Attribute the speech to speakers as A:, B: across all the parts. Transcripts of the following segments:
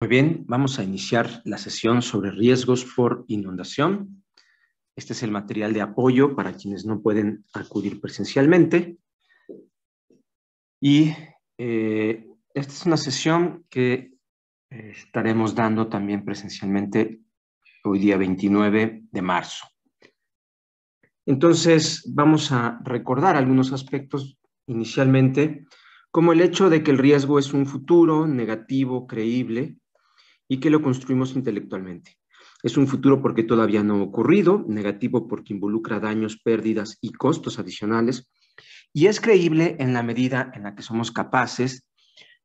A: Muy bien, vamos a iniciar la sesión sobre riesgos por inundación. Este es el material de apoyo para quienes no pueden acudir presencialmente. Y eh, esta es una sesión que eh, estaremos dando también presencialmente hoy día 29 de marzo. Entonces, vamos a recordar algunos aspectos inicialmente, como el hecho de que el riesgo es un futuro negativo, creíble, y que lo construimos intelectualmente. Es un futuro porque todavía no ha ocurrido, negativo porque involucra daños, pérdidas y costos adicionales, y es creíble en la medida en la que somos capaces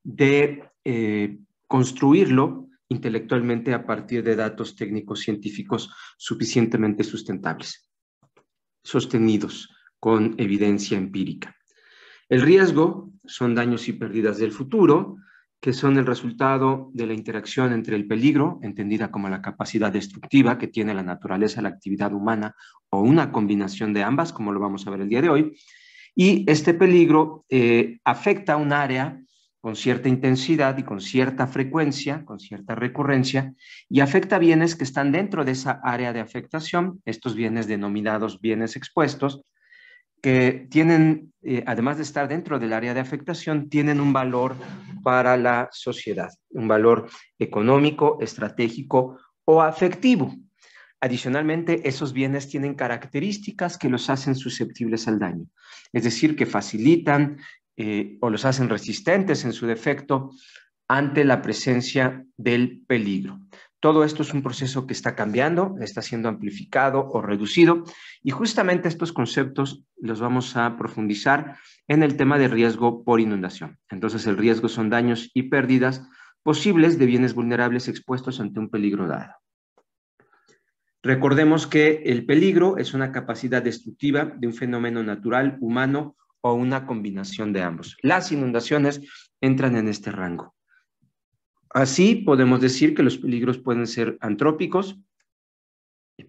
A: de eh, construirlo intelectualmente a partir de datos técnicos científicos suficientemente sustentables, sostenidos con evidencia empírica. El riesgo son daños y pérdidas del futuro, que son el resultado de la interacción entre el peligro, entendida como la capacidad destructiva que tiene la naturaleza, la actividad humana, o una combinación de ambas, como lo vamos a ver el día de hoy, y este peligro eh, afecta un área con cierta intensidad y con cierta frecuencia, con cierta recurrencia, y afecta bienes que están dentro de esa área de afectación, estos bienes denominados bienes expuestos, que tienen, eh, además de estar dentro del área de afectación, tienen un valor para la sociedad, un valor económico, estratégico o afectivo. Adicionalmente, esos bienes tienen características que los hacen susceptibles al daño, es decir, que facilitan eh, o los hacen resistentes en su defecto ante la presencia del peligro. Todo esto es un proceso que está cambiando, está siendo amplificado o reducido y justamente estos conceptos los vamos a profundizar en el tema de riesgo por inundación. Entonces, el riesgo son daños y pérdidas posibles de bienes vulnerables expuestos ante un peligro dado. Recordemos que el peligro es una capacidad destructiva de un fenómeno natural, humano o una combinación de ambos. Las inundaciones entran en este rango. Así podemos decir que los peligros pueden ser antrópicos,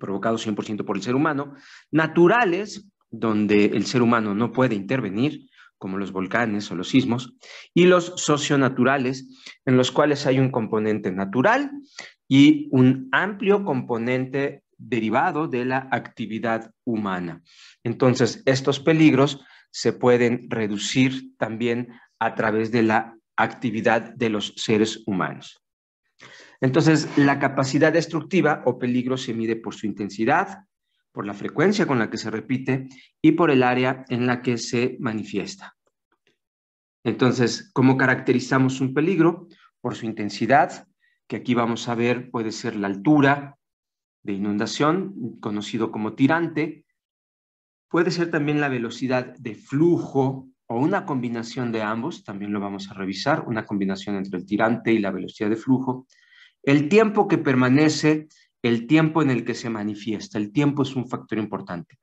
A: provocados 100% por el ser humano, naturales, donde el ser humano no puede intervenir, como los volcanes o los sismos, y los socionaturales, en los cuales hay un componente natural y un amplio componente derivado de la actividad humana. Entonces, estos peligros se pueden reducir también a través de la actividad de los seres humanos. Entonces, la capacidad destructiva o peligro se mide por su intensidad, por la frecuencia con la que se repite y por el área en la que se manifiesta. Entonces, ¿cómo caracterizamos un peligro? Por su intensidad, que aquí vamos a ver puede ser la altura de inundación, conocido como tirante, puede ser también la velocidad de flujo, o una combinación de ambos, también lo vamos a revisar, una combinación entre el tirante y la velocidad de flujo, el tiempo que permanece, el tiempo en el que se manifiesta, el tiempo es un factor importante,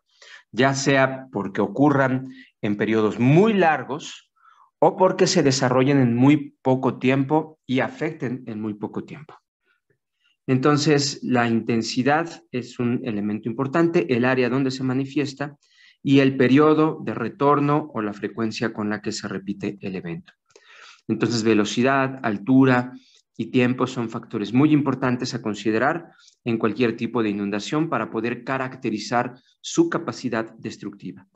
A: ya sea porque ocurran en periodos muy largos o porque se desarrollen en muy poco tiempo y afecten en muy poco tiempo. Entonces, la intensidad es un elemento importante, el área donde se manifiesta y el periodo de retorno o la frecuencia con la que se repite el evento. Entonces, velocidad, altura y tiempo son factores muy importantes a considerar en cualquier tipo de inundación para poder caracterizar su capacidad destructiva.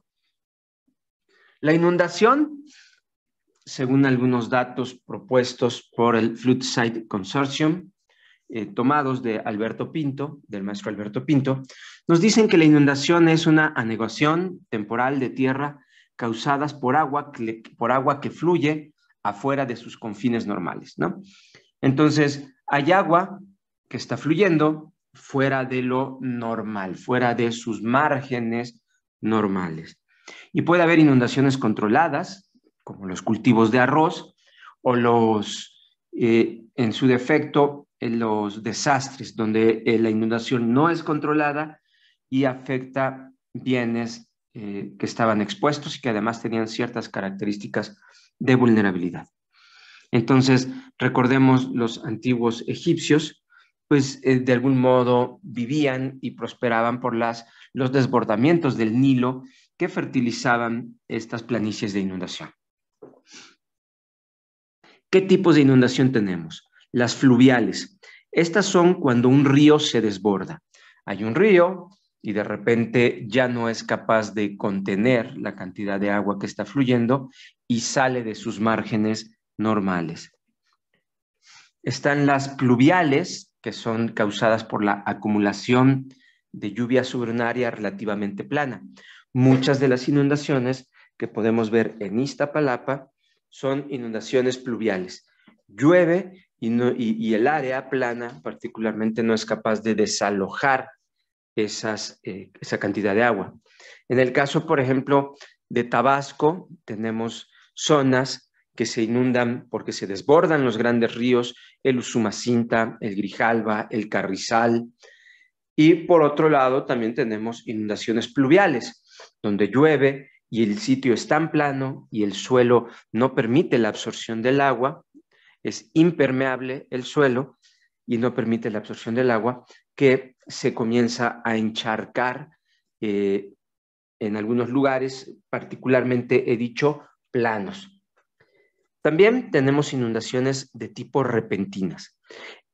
A: La inundación, según algunos datos propuestos por el Flood Consortium, eh, tomados de Alberto Pinto, del maestro Alberto Pinto, nos dicen que la inundación es una anegación temporal de tierra causadas por agua, que, por agua que fluye afuera de sus confines normales, Entonces, hay agua que está fluyendo fuera de lo normal, fuera de sus márgenes normales. Y puede haber inundaciones controladas, como los cultivos de arroz o los, eh, en su defecto, los desastres, donde eh, la inundación no es controlada y afecta bienes eh, que estaban expuestos y que además tenían ciertas características de vulnerabilidad. Entonces, recordemos los antiguos egipcios, pues eh, de algún modo vivían y prosperaban por las, los desbordamientos del Nilo que fertilizaban estas planicies de inundación. ¿Qué tipos de inundación tenemos? Las fluviales. Estas son cuando un río se desborda. Hay un río y de repente ya no es capaz de contener la cantidad de agua que está fluyendo y sale de sus márgenes normales. Están las pluviales, que son causadas por la acumulación de lluvia sobre un área relativamente plana. Muchas de las inundaciones que podemos ver en Iztapalapa son inundaciones pluviales. Llueve y, el área plana particularmente no es capaz de desalojar eh, esa cantidad de agua. En el caso, por ejemplo, de Tabasco, tenemos zonas que se inundan porque se desbordan los grandes ríos, el Usumacinta, el Grijalba, el Carrizal. Y por otro lado, también tenemos inundaciones pluviales, donde llueve y el sitio es tan plano y el suelo no permite la absorción del agua, es impermeable el suelo y no permite la absorción del agua, que se comienza a encharcar eh, en algunos lugares, particularmente he dicho planos. También tenemos inundaciones de tipo repentinas.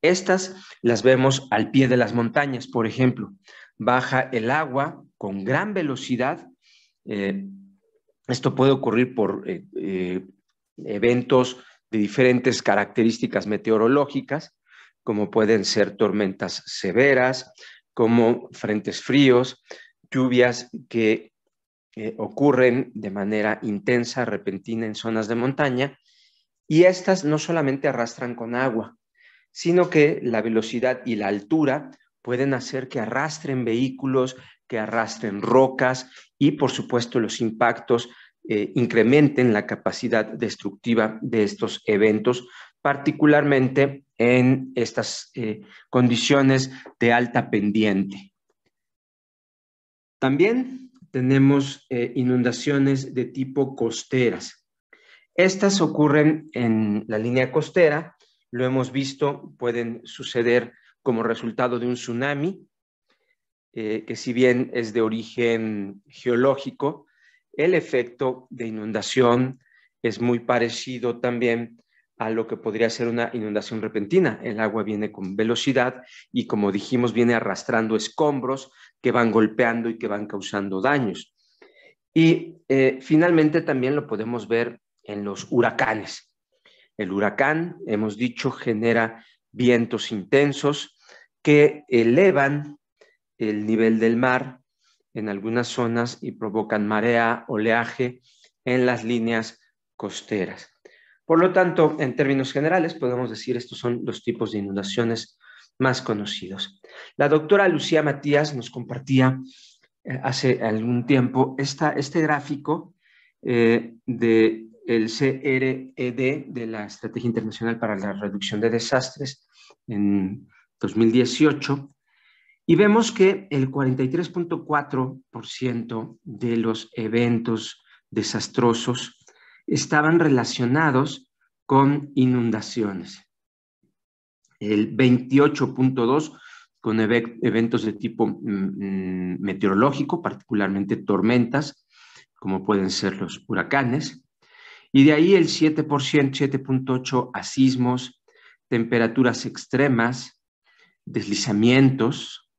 A: Estas las vemos al pie de las montañas, por ejemplo. Baja el agua con gran velocidad. Eh, esto puede ocurrir por eh, eventos de diferentes características meteorológicas, como pueden ser tormentas severas, como frentes fríos, lluvias que eh, ocurren de manera intensa, repentina en zonas de montaña, y estas no solamente arrastran con agua, sino que la velocidad y la altura pueden hacer que arrastren vehículos, que arrastren rocas y por supuesto los impactos eh, incrementen la capacidad destructiva de estos eventos, particularmente en estas eh, condiciones de alta pendiente. También tenemos eh, inundaciones de tipo costeras. Estas ocurren en la línea costera, lo hemos visto, pueden suceder como resultado de un tsunami, que si bien es de origen geológico, el efecto de inundación es muy parecido también a lo que podría ser una inundación repentina. El agua viene con velocidad y, como dijimos, viene arrastrando escombros que van golpeando y que van causando daños. Y eh, finalmente también lo podemos ver en los huracanes. El huracán, hemos dicho, genera vientos intensos que elevan el nivel del mar en algunas zonas y provocan marea, oleaje en las líneas costeras. Por lo tanto, en términos generales, podemos decir estos son los tipos de inundaciones más conocidos. La doctora Lucía Matías nos compartía eh, hace algún tiempo este gráfico eh, del CRED, de la Estrategia Internacional para la Reducción de Desastres, en 2018, y vemos que el 43.4% de los eventos desastrosos estaban relacionados con inundaciones. El 28.2% con eventos de tipo mm, mm, meteorológico, particularmente tormentas, como pueden ser los huracanes. Y de ahí el 7%, 7.8% a sismos, temperaturas extremas, deslizamientos,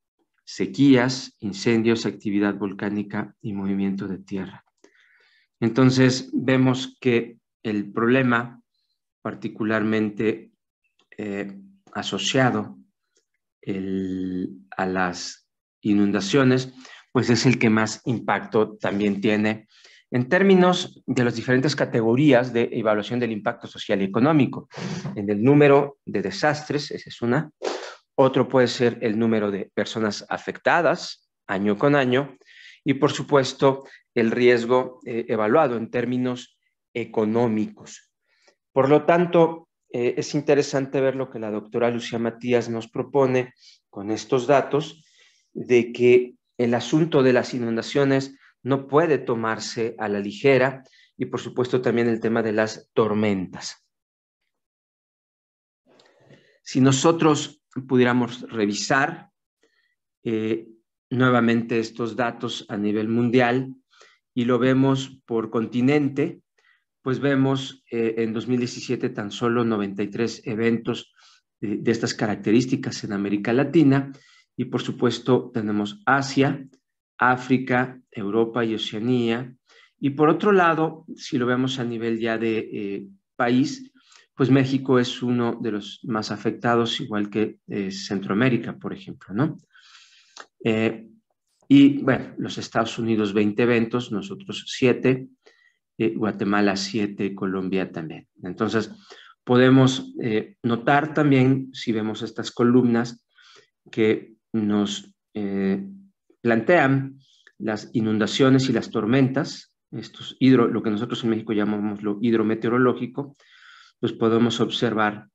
A: sequías, incendios, actividad volcánica y movimiento de tierra. Entonces vemos que el problema particularmente eh, asociado a las inundaciones, pues es el que más impacto también tiene en términos de las diferentes categorías de evaluación del impacto social y económico, en el número de desastres, esa es una, otro puede ser el número de personas afectadas año con año y, por supuesto, el riesgo eh, evaluado en términos económicos. Por lo tanto, eh, es interesante ver lo que la doctora Lucía Matías nos propone con estos datos, de que el asunto de las inundaciones no puede tomarse a la ligera y por supuesto también el tema de las tormentas. Si nosotros pudiéramos revisar eh, nuevamente estos datos a nivel mundial y lo vemos por continente, pues vemos eh, en 2017 tan solo 93 eventos eh, de, estas características en América Latina y por supuesto tenemos Asia, África, Europa y Oceanía. Y por otro lado, si lo vemos a nivel ya de país, pues México es uno de los más afectados, igual que eh, Centroamérica, por ejemplo, ¿no? Eh, y bueno, los Estados Unidos 20 eventos, nosotros 7, eh, Guatemala 7, Colombia también. Entonces, podemos notar también, si vemos estas columnas, que nos plantean las inundaciones y las tormentas, estos hidro, lo que nosotros en México llamamos lo hidrometeorológico, pues podemos observar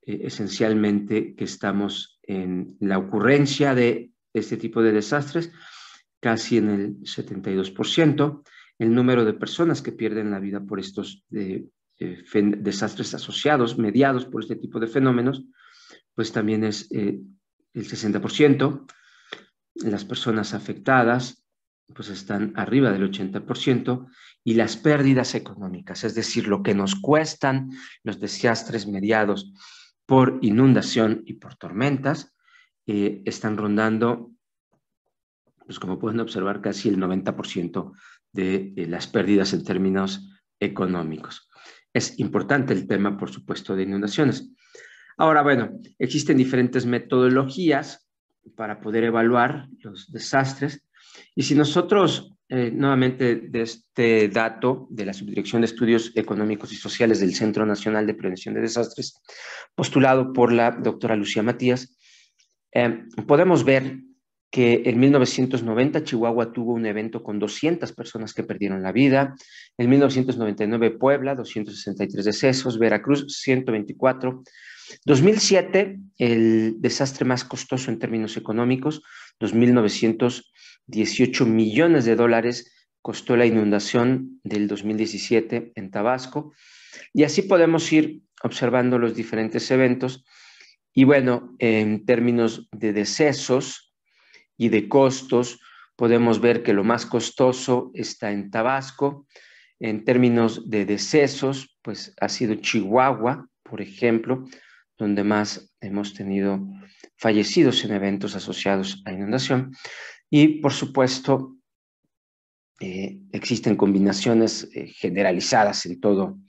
A: eh, esencialmente que estamos en la ocurrencia de este tipo de desastres, casi en el 72%, el número de personas que pierden la vida por estos eh, eh, desastres asociados, mediados por este tipo de fenómenos, pues también es el 60%, las personas afectadas, pues están arriba del 80%, y las pérdidas económicas, es decir, lo que nos cuestan los desastres mediados por inundación y por tormentas, eh, están rondando, pues como pueden observar, casi el 90% de las pérdidas en términos económicos. Es importante el tema, por supuesto, de inundaciones. Ahora, bueno, existen diferentes metodologías para poder evaluar los desastres y si nosotros, eh, nuevamente, de este dato de la Subdirección de Estudios Económicos y Sociales del Centro Nacional de Prevención de Desastres, postulado por la doctora Lucía Matías, eh, podemos ver que en 1990 Chihuahua tuvo un evento con 200 personas que perdieron la vida, en 1999 Puebla, 263 decesos, Veracruz, 124, 2007 el desastre más costoso en términos económicos, 2.900 18 millones de dólares costó la inundación del 2017 en Tabasco. Y así podemos ir observando los diferentes eventos. Y bueno, en términos de decesos y de costos, podemos ver que lo más costoso está en Tabasco. En términos de decesos, pues ha sido Chihuahua, por ejemplo, donde más hemos tenido fallecidos en eventos asociados a inundación. Y por supuesto, eh, existen combinaciones eh, generalizadas en todo,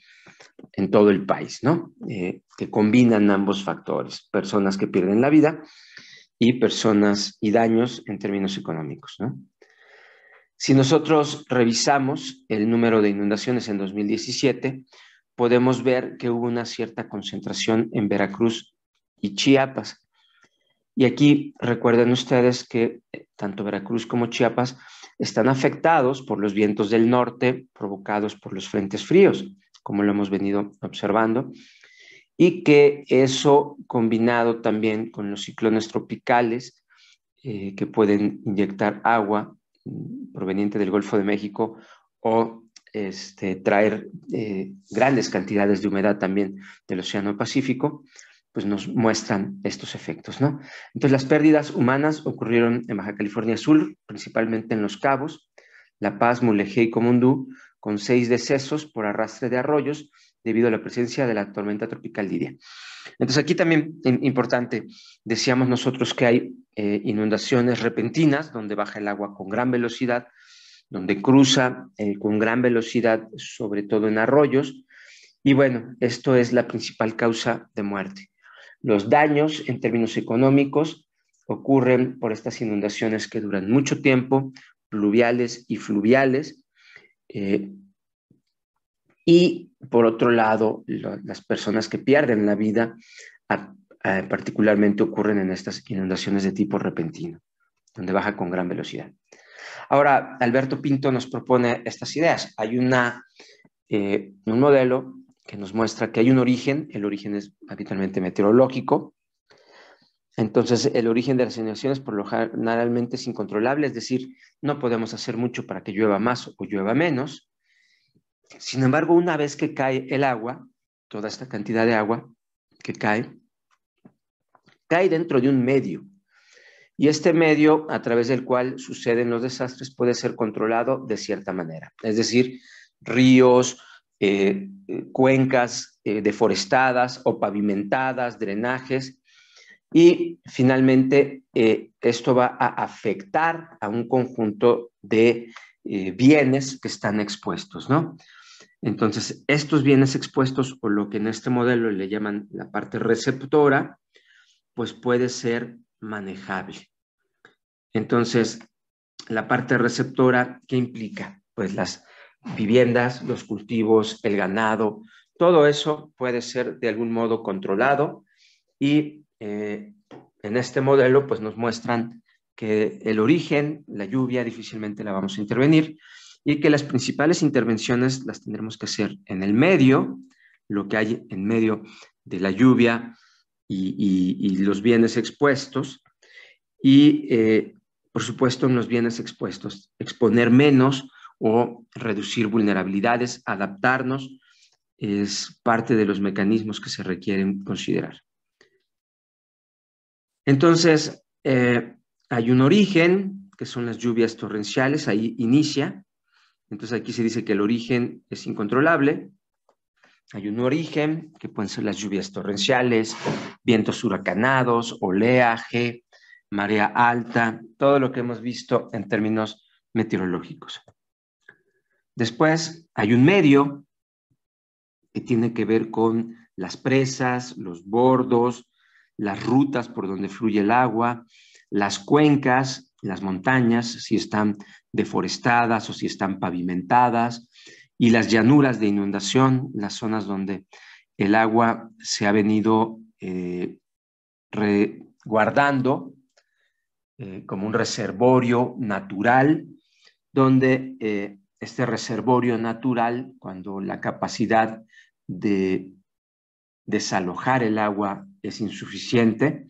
A: en todo el país, ¿no? Eh, que combinan ambos factores, personas que pierden la vida y personas y daños en términos económicos, ¿no? Si nosotros revisamos el número de inundaciones en 2017, podemos ver que hubo una cierta concentración en Veracruz y Chiapas. Y aquí recuerden ustedes que tanto Veracruz como Chiapas, están afectados por los vientos del norte provocados por los frentes fríos, como lo hemos venido observando, y que eso combinado también con los ciclones tropicales eh, que pueden inyectar agua mm, proveniente del Golfo de México o este, traer eh, grandes cantidades de humedad también del Océano Pacífico, pues nos muestran estos efectos, ¿no? Entonces, las pérdidas humanas ocurrieron en Baja California Sur, principalmente en Los Cabos, La Paz, Mulegé y Comundú, con seis decesos por arrastre de arroyos debido a la presencia de la tormenta tropical Lidia. Entonces, aquí también importante, decíamos nosotros que hay eh, inundaciones repentinas, donde baja el agua con gran velocidad, donde cruza eh, con gran velocidad, sobre todo en arroyos, y bueno, esto es la principal causa de muerte. Los daños en términos económicos ocurren por estas inundaciones que duran mucho tiempo, pluviales y fluviales. Eh, y por otro lado, las personas que pierden la vida particularmente ocurren en estas inundaciones de tipo repentino, donde baja con gran velocidad. Ahora, Alberto Pinto nos propone estas ideas. Hay una, eh, un modelo que nos muestra que hay un origen, el origen es habitualmente meteorológico, entonces el origen de las inundaciones por lo generalmente es incontrolable, es decir, no podemos hacer mucho para que llueva más o llueva menos. Sin embargo, una vez que cae el agua, toda esta cantidad de agua que cae, cae dentro de un medio. Y este medio a través del cual suceden los desastres puede ser controlado de cierta manera. Es decir, ríos, eh, eh, cuencas eh, deforestadas o pavimentadas, drenajes, y finalmente eh, esto va a afectar a un conjunto de bienes que están expuestos, ¿no? Entonces, estos bienes expuestos o lo que en este modelo le llaman la parte receptora, pues puede ser manejable. Entonces, la parte receptora, ¿qué implica? Pues las viviendas, los cultivos, el ganado, todo eso puede ser de algún modo controlado y eh, en este modelo pues nos muestran que el origen, la lluvia, difícilmente la vamos a intervenir y que las principales intervenciones las tendremos que hacer en el medio, lo que hay en medio de la lluvia y, los bienes expuestos y eh, por supuesto en los bienes expuestos exponer menos o reducir vulnerabilidades, adaptarnos, es parte de los mecanismos que se requieren considerar. Entonces, eh, hay un origen, que son las lluvias torrenciales, ahí inicia. Entonces aquí se dice que el origen es incontrolable. Hay un origen, que pueden ser las lluvias torrenciales, vientos huracanados, oleaje, marea alta, todo lo que hemos visto en términos meteorológicos. Después hay un medio que tiene que ver con las presas, los bordos, las rutas por donde fluye el agua, las cuencas, las montañas, si están deforestadas o si están pavimentadas, y las llanuras de inundación, las zonas donde el agua se ha venido eh, guardando eh, como un reservorio natural, donde eh, este reservorio natural, cuando la capacidad de desalojar el agua es insuficiente,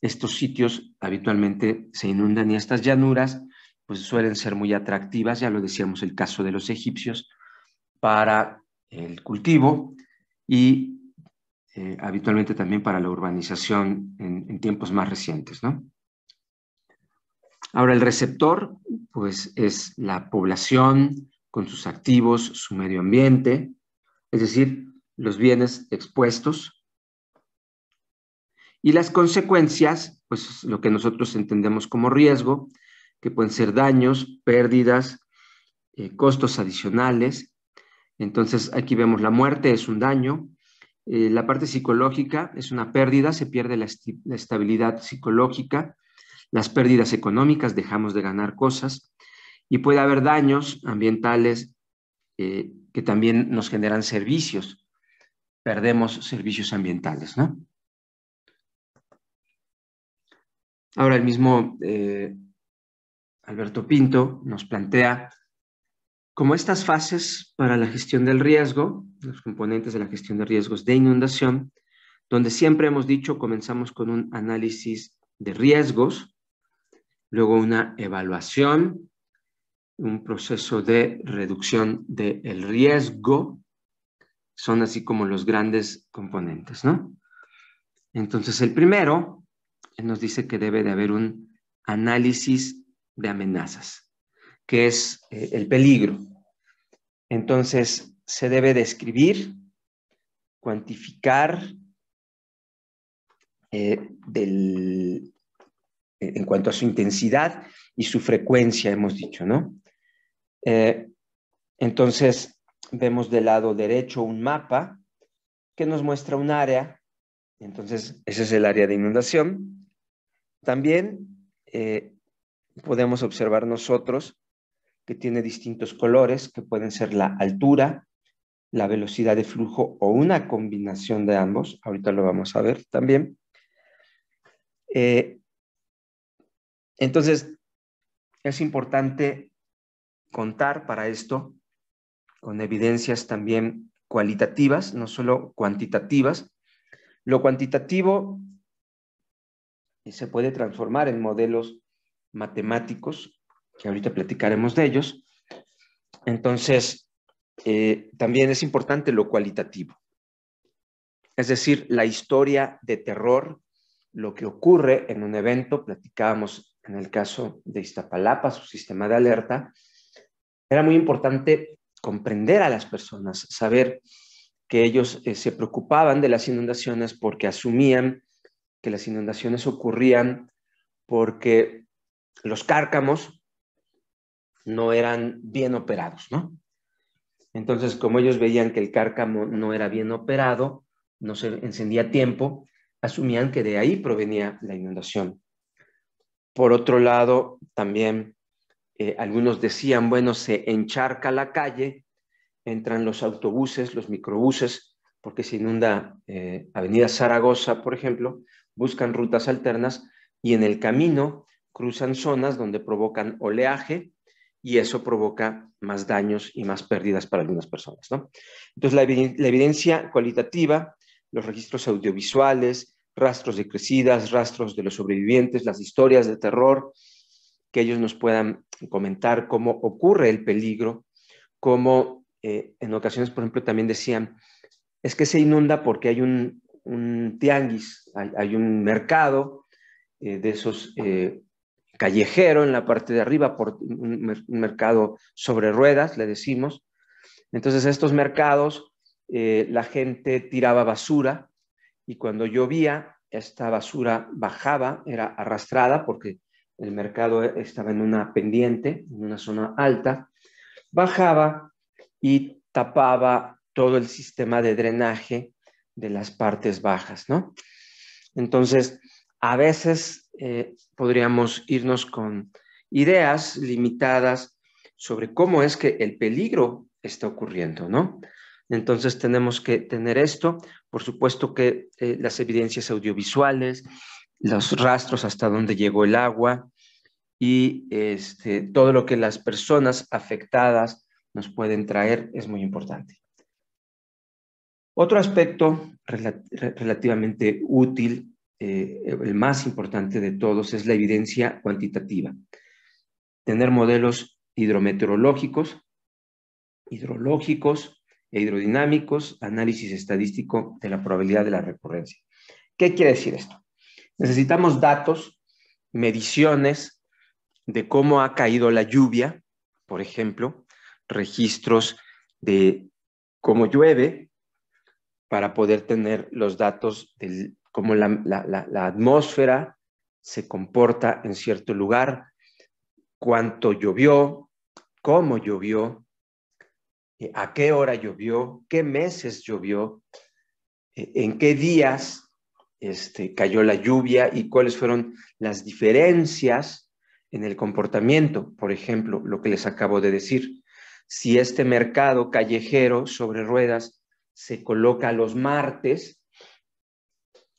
A: estos sitios habitualmente se inundan y estas llanuras pues suelen ser muy atractivas, ya lo decíamos el caso de los egipcios, para el cultivo y eh, habitualmente también para la urbanización en, en tiempos más recientes. ¿no? Ahora, el receptor, pues es la población con sus activos, su medio ambiente, es decir, los bienes expuestos. Y las consecuencias, pues lo que nosotros entendemos como riesgo, que pueden ser daños, pérdidas, eh, costos adicionales. Entonces, aquí vemos la muerte es un daño, eh, la parte psicológica es una pérdida, se pierde la estabilidad psicológica, las pérdidas económicas, dejamos de ganar cosas y puede haber daños ambientales eh, que también nos generan servicios. Perdemos servicios ambientales, ¿no? Ahora el mismo eh, Alberto Pinto nos plantea como estas fases para la gestión del riesgo, los componentes de la gestión de riesgos de inundación, donde siempre hemos dicho comenzamos con un análisis de riesgos, luego una evaluación, un proceso de reducción del riesgo, son así como los grandes componentes, ¿no? Entonces, el primero nos dice que debe de haber un análisis de amenazas, que es eh, el peligro. Entonces, se debe describir, cuantificar eh, del, eh, en cuanto a su intensidad y su frecuencia, hemos dicho, ¿no? Eh, entonces, vemos del lado derecho un mapa que nos muestra un área, entonces ese es el área de inundación. También eh, podemos observar nosotros que tiene distintos colores, que pueden ser la altura, la velocidad de flujo o una combinación de ambos. Ahorita lo vamos a ver también. Eh, entonces, es importante contar para esto con evidencias también cualitativas, no solo cuantitativas. Lo cuantitativo se puede transformar en modelos matemáticos, que ahorita platicaremos de ellos. Entonces, eh, también es importante lo cualitativo, es decir, la historia de terror, lo que ocurre en un evento, platicábamos en el caso de Iztapalapa, su sistema de alerta, era muy importante comprender a las personas, saber que ellos eh, se preocupaban de las inundaciones porque asumían que las inundaciones ocurrían porque los cárcamos no eran bien operados, ¿no? Entonces, como ellos veían que el cárcamo no era bien operado, no se encendía tiempo, asumían que de ahí provenía la inundación. Por otro lado, también eh, algunos decían, bueno, se encharca la calle, entran los autobuses, los microbuses, porque se inunda eh, Avenida Zaragoza, por ejemplo, buscan rutas alternas y en el camino cruzan zonas donde provocan oleaje y eso provoca más daños y más pérdidas para algunas personas. ¿no? Entonces, la evidencia cualitativa, los registros audiovisuales, rastros de crecidas, rastros de los sobrevivientes, las historias de terror, que ellos nos puedan comentar cómo ocurre el peligro, cómo eh, en ocasiones, por ejemplo, también decían, es que se inunda porque hay un, tianguis, hay, un mercado eh, de esos eh, callejeros en la parte de arriba, por un, un, mercado sobre ruedas, le decimos. Entonces, estos mercados, la gente tiraba basura, y cuando llovía esta basura bajaba, era arrastrada porque el mercado estaba en una pendiente, en una zona alta, bajaba y tapaba todo el sistema de drenaje de las partes bajas, ¿no? Entonces, a veces eh, podríamos irnos con ideas limitadas sobre cómo es que el peligro está ocurriendo, ¿no? Entonces tenemos que tener esto, por supuesto que eh, las evidencias audiovisuales, los rastros hasta dónde llegó el agua y este, todo lo que las personas afectadas nos pueden traer es muy importante. Otro aspecto relativamente útil, eh, el más importante de todos, es la evidencia cuantitativa. Tener modelos hidrometeorológicos, hidrológicos, e hidrodinámicos, análisis estadístico de la probabilidad de la recurrencia. ¿Qué quiere decir esto? Necesitamos datos, mediciones de cómo ha caído la lluvia, por ejemplo, registros de cómo llueve para poder tener los datos de cómo la atmósfera se comporta en cierto lugar, cuánto llovió, cómo llovió, eh, a qué hora llovió, qué meses llovió, eh, en qué días este, cayó la lluvia y cuáles fueron las diferencias en el comportamiento. Por ejemplo, lo que les acabo de decir, si este mercado callejero sobre ruedas se coloca los martes,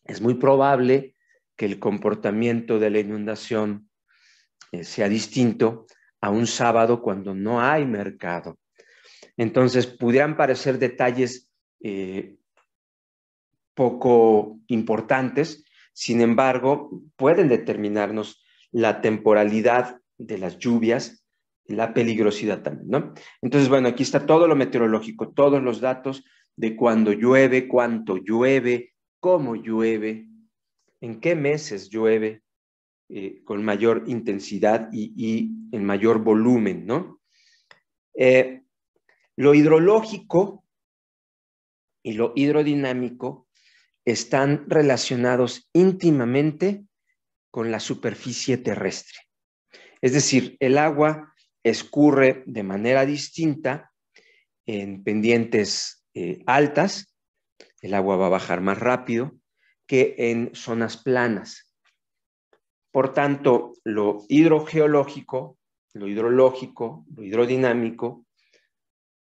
A: es muy probable que el comportamiento de la inundación eh, sea distinto a un sábado cuando no hay mercado. Entonces, pudieran parecer detalles eh, poco importantes, sin embargo, pueden determinarnos la temporalidad de las lluvias, la peligrosidad también, ¿no? Entonces, bueno, aquí está todo lo meteorológico, todos los datos de cuándo llueve, cuánto llueve, cómo llueve, en qué meses llueve eh, con mayor intensidad y, en mayor volumen, ¿no? Eh, lo hidrológico y lo hidrodinámico están relacionados íntimamente con la superficie terrestre. Es decir, el agua escurre de manera distinta en pendientes eh, altas, el agua va a bajar más rápido que en zonas planas. Por tanto, lo hidrogeológico, lo hidrológico, lo hidrodinámico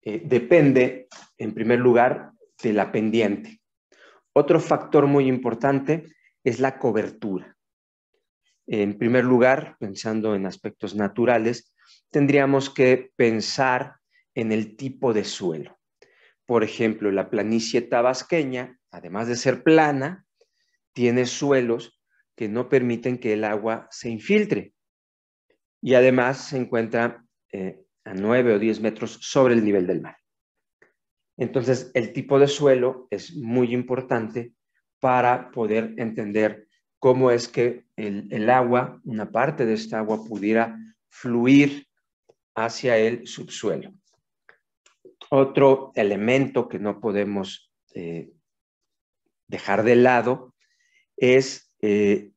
A: eh, depende, en primer lugar, de la pendiente. Otro factor muy importante es la cobertura. En primer lugar, pensando en aspectos naturales, tendríamos que pensar en el tipo de suelo. Por ejemplo, la planicie tabasqueña, además de ser plana, tiene suelos que no permiten que el agua se infiltre. Y además se encuentra eh, a 9 o 10 metros sobre el nivel del mar. Entonces, el tipo de suelo es muy importante para poder entender cómo es que el, agua, una parte de esta agua pudiera fluir hacia el subsuelo. Otro elemento que no podemos eh, dejar de lado es eh,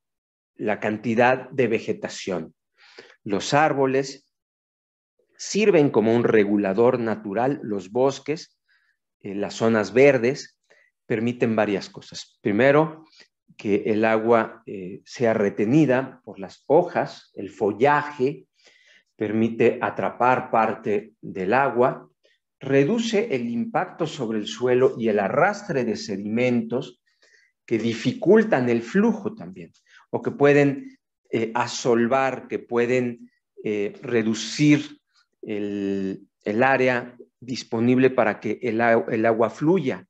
A: la cantidad de vegetación. Los árboles sirven como un regulador natural los bosques, eh, las zonas verdes, permiten varias cosas. Primero, que el agua eh, sea retenida por las hojas, el follaje, permite atrapar parte del agua, reduce el impacto sobre el suelo y el arrastre de sedimentos que dificultan el flujo también, o que pueden eh, asolvar, que pueden reducir el, área disponible para que el, agua fluya,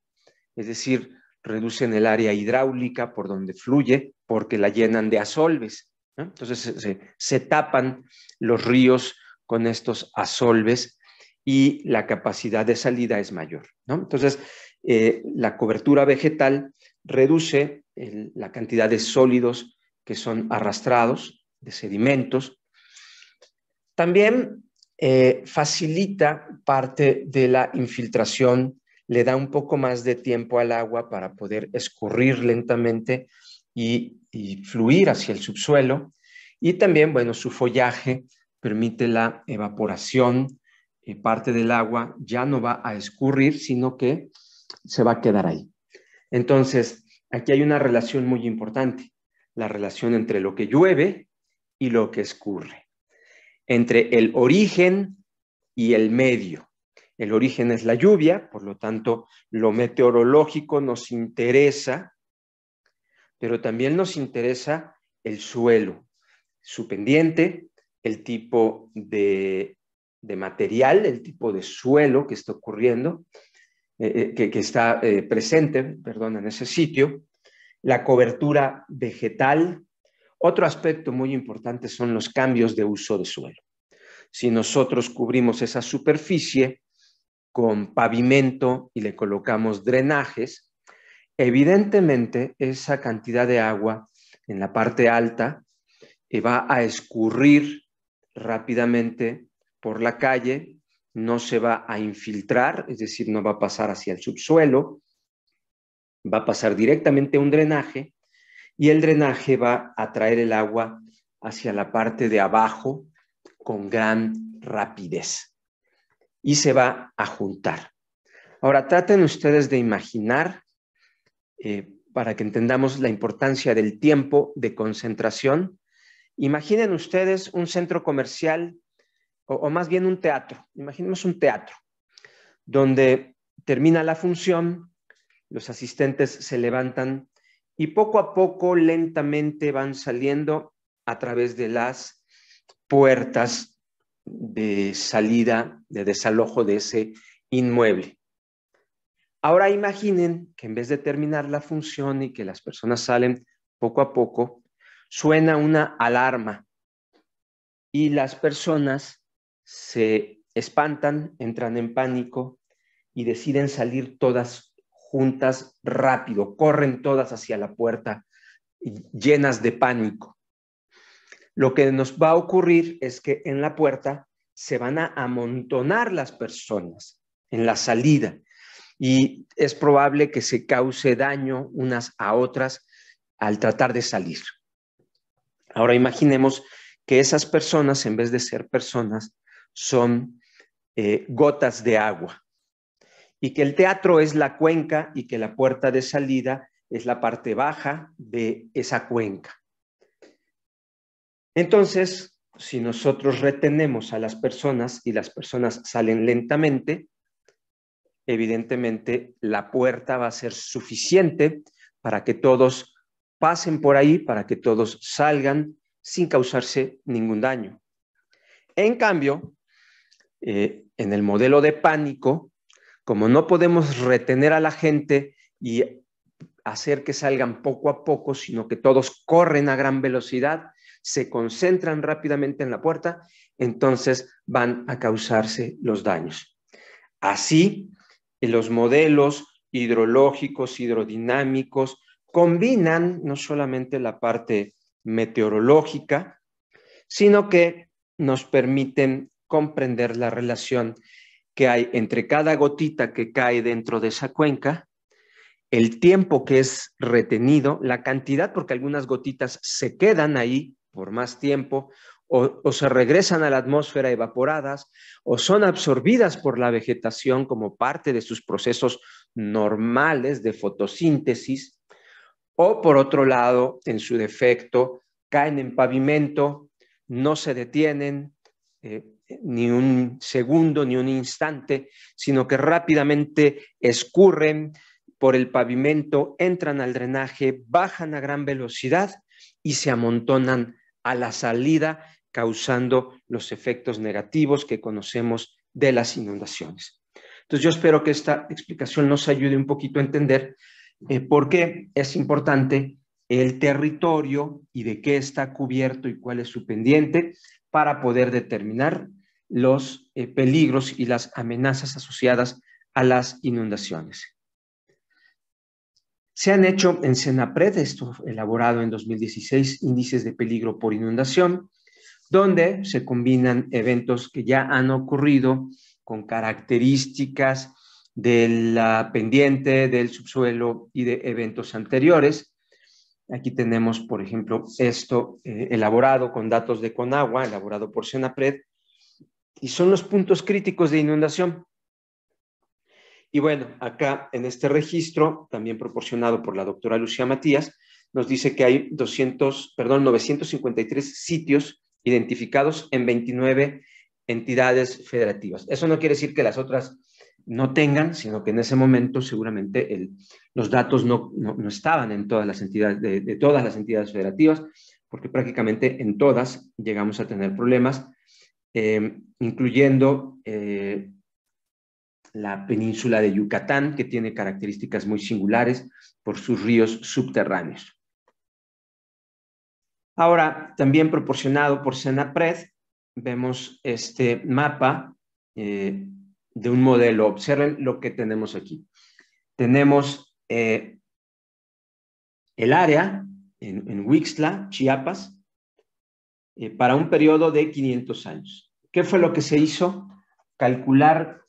A: es decir, reducen el área hidráulica por donde fluye porque la llenan de asolves. Entonces se, tapan los ríos con estos asolves y la capacidad de salida es mayor. Entonces eh, la cobertura vegetal reduce la cantidad de sólidos que son arrastrados, de sedimentos. También eh, facilita parte de la infiltración, le da un poco más de tiempo al agua para poder escurrir lentamente y, fluir hacia el subsuelo. Y también, bueno, su follaje permite la evaporación, y eh, parte del agua ya no va a escurrir, sino que se va a quedar ahí. Entonces, aquí hay una relación muy importante, la relación entre lo que llueve y lo que escurre entre el origen y el medio. El origen es la lluvia, por lo tanto, lo meteorológico nos interesa, pero también nos interesa el suelo, su pendiente, el tipo de, material, el tipo de suelo que está ocurriendo, eh, eh, que, está eh, presente, perdón, en ese sitio, la cobertura vegetal, otro aspecto muy importante son los cambios de uso de suelo. Si nosotros cubrimos esa superficie con pavimento y le colocamos drenajes, evidentemente esa cantidad de agua en la parte alta eh, va a escurrir rápidamente por la calle, no se va a infiltrar, es decir, no va a pasar hacia el subsuelo, va a pasar directamente a un drenaje y el drenaje va a traer el agua hacia la parte de abajo con gran rapidez y se va a juntar. Ahora traten ustedes de imaginar, eh, para que entendamos la importancia del tiempo de concentración, imaginen ustedes un centro comercial o más bien un teatro, imaginemos un teatro, donde termina la función, los asistentes se levantan y poco a poco, lentamente van saliendo a través de las puertas de salida, de desalojo de ese inmueble. Ahora imaginen que en vez de terminar la función y que las personas salen poco a poco, suena una alarma y las personas se espantan, entran en pánico y deciden salir todas juntas rápido, corren todas hacia la puerta, llenas de pánico. Lo que nos va a ocurrir es que en la puerta se van a amontonar las personas en la salida y es probable que se cause daño unas a otras al tratar de salir. Ahora imaginemos que esas personas, en vez de ser personas, son eh, gotas de agua y que el teatro es la cuenca y que la puerta de salida es la parte baja de esa cuenca. Entonces, si nosotros retenemos a las personas y las personas salen lentamente, evidentemente la puerta va a ser suficiente para que todos pasen por ahí, para que todos salgan sin causarse ningún daño. En cambio, eh, en el modelo de pánico, como no podemos retener a la gente y hacer que salgan poco a poco, sino que todos corren a gran velocidad, se concentran rápidamente en la puerta, entonces van a causarse los daños. Así, los modelos hidrológicos, hidrodinámicos, combinan no solamente la parte meteorológica, sino que nos permiten comprender la relación que hay entre cada gotita que cae dentro de esa cuenca, el tiempo que es retenido, la cantidad, porque algunas gotitas se quedan ahí por más tiempo, o, se regresan a la atmósfera evaporadas, o son absorbidas por la vegetación como parte de sus procesos normales de fotosíntesis, o por otro lado, en su defecto, caen en pavimento, no se detienen, eh, ni un segundo, ni un instante, sino que rápidamente escurren por el pavimento, entran al drenaje, bajan a gran velocidad y se amontonan a la salida, causando los efectos negativos que conocemos de las inundaciones. Entonces yo espero que esta explicación nos ayude un poquito a entender eh, por qué es importante el territorio y de qué está cubierto y cuál es su pendiente para poder determinar los eh, peligros y las amenazas asociadas a las inundaciones. Se han hecho en Senapred, esto elaborado en 2016, índices de peligro por inundación, donde se combinan eventos que ya han ocurrido con características de la pendiente, del subsuelo y de eventos anteriores. Aquí tenemos, por ejemplo, esto eh, elaborado con datos de Conagua, elaborado por Senapred, y son los puntos críticos de inundación. Y bueno, acá en este registro, también proporcionado por la doctora Lucía Matías, nos dice que hay 200, perdón, 953 sitios identificados en 29 entidades federativas. Eso no quiere decir que las otras no tengan, sino que en ese momento seguramente los datos no, estaban en todas las entidades, de todas las entidades federativas, porque prácticamente en todas llegamos a tener problemas Em, incluyendo eh, la península de Yucatán, que tiene características muy singulares por sus ríos subterráneos. Ahora, también proporcionado por Senapred, vemos este mapa eh, de un modelo. Observen lo que tenemos aquí. Tenemos eh, el área en, en Huixla, Chiapas, para un periodo de 500 años. ¿Qué fue lo que se hizo? Calcular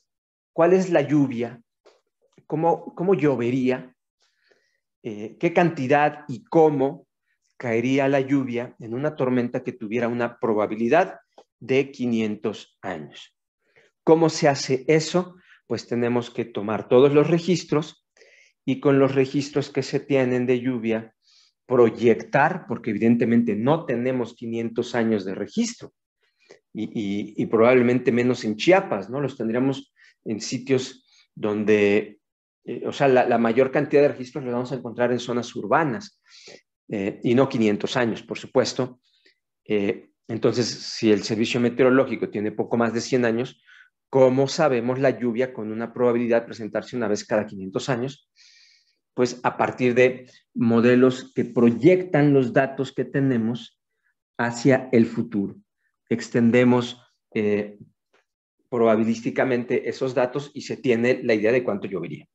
A: cuál es la lluvia, cómo, llovería, eh, qué cantidad y cómo caería la lluvia en una tormenta que tuviera una probabilidad de 500 años. ¿Cómo se hace eso? Pues tenemos que tomar todos los registros y con los registros que se tienen de lluvia, proyectar, porque evidentemente no tenemos 500 años de registro, y, probablemente menos en Chiapas, ¿no? Los tendríamos en sitios donde, eh, o sea, la, mayor cantidad de registros los vamos a encontrar en zonas urbanas eh, y no 500 años, por supuesto. Eh, entonces, si el servicio meteorológico tiene poco más de 100 años, ¿cómo sabemos la lluvia con una probabilidad de presentarse una vez cada 500 años? Pues a partir de modelos que proyectan los datos que tenemos hacia el futuro extendemos eh, probabilísticamente esos datos y se tiene la idea de cuánto llovería.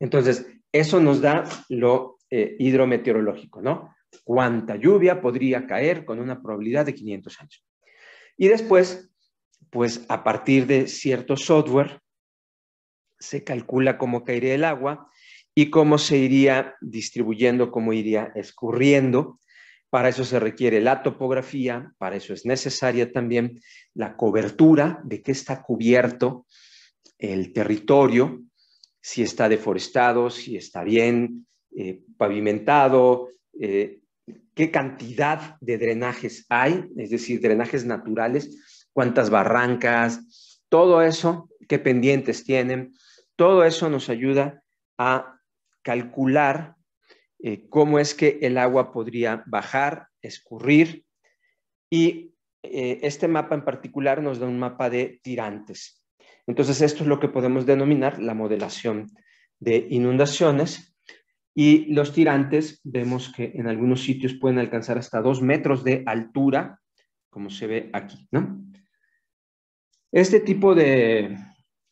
A: Entonces, eso nos da lo eh, hidrometeorológico, ¿no? Cuánta lluvia podría caer con una probabilidad de 500 años. Y después, pues a partir de cierto software, se calcula cómo caería el agua y cómo se iría distribuyendo, cómo iría escurriendo para eso se requiere la topografía, para eso es necesaria también la cobertura de qué está cubierto el territorio, si está deforestado, si está bien eh, pavimentado, eh, qué cantidad de drenajes hay, es decir, drenajes naturales, cuántas barrancas, todo eso, qué pendientes tienen, todo eso nos ayuda a calcular eh, cómo es que el agua podría bajar, escurrir. Y eh, este mapa en particular nos da un mapa de tirantes. Entonces, esto es lo que podemos denominar la modelación de inundaciones. Y los tirantes vemos que en algunos sitios pueden alcanzar hasta dos metros de altura, como se ve aquí. Este tipo de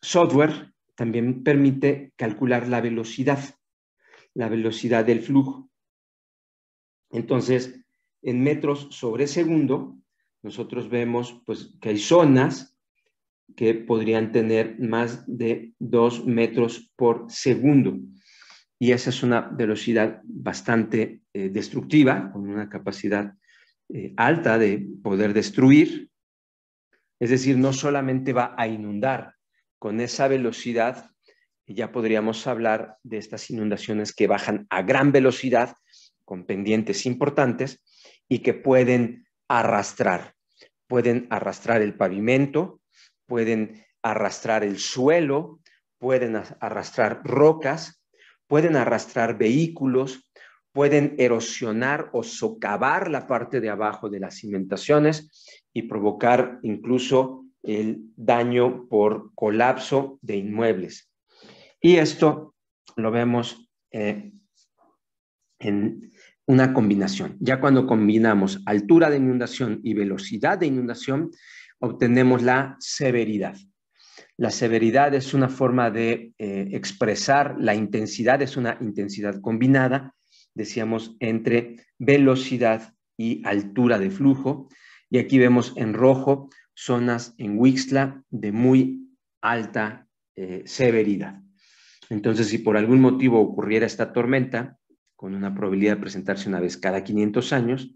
A: software también permite calcular la velocidad la velocidad del flujo. Entonces, en metros sobre segundo, nosotros vemos pues, que hay zonas que podrían tener más de dos metros por segundo. Y esa es una velocidad bastante eh, destructiva, con una capacidad eh, alta de poder destruir. Es decir, no solamente va a inundar, con esa velocidad ya podríamos hablar de estas inundaciones que bajan a gran velocidad, con pendientes importantes, y que pueden arrastrar. Pueden arrastrar el pavimento, pueden arrastrar el suelo, pueden arrastrar rocas, pueden arrastrar vehículos, pueden erosionar o socavar la parte de abajo de las cimentaciones y provocar incluso el daño por colapso de inmuebles. Y esto lo vemos eh, en una combinación. Ya cuando combinamos altura de inundación y velocidad de inundación, obtenemos la severidad. La severidad es una forma de eh, expresar la intensidad, es una intensidad combinada, decíamos, entre velocidad y altura de flujo. Y aquí vemos en rojo zonas en Wixla de muy alta eh, severidad. Entonces, si por algún motivo ocurriera esta tormenta, con una probabilidad de presentarse una vez cada 500 años,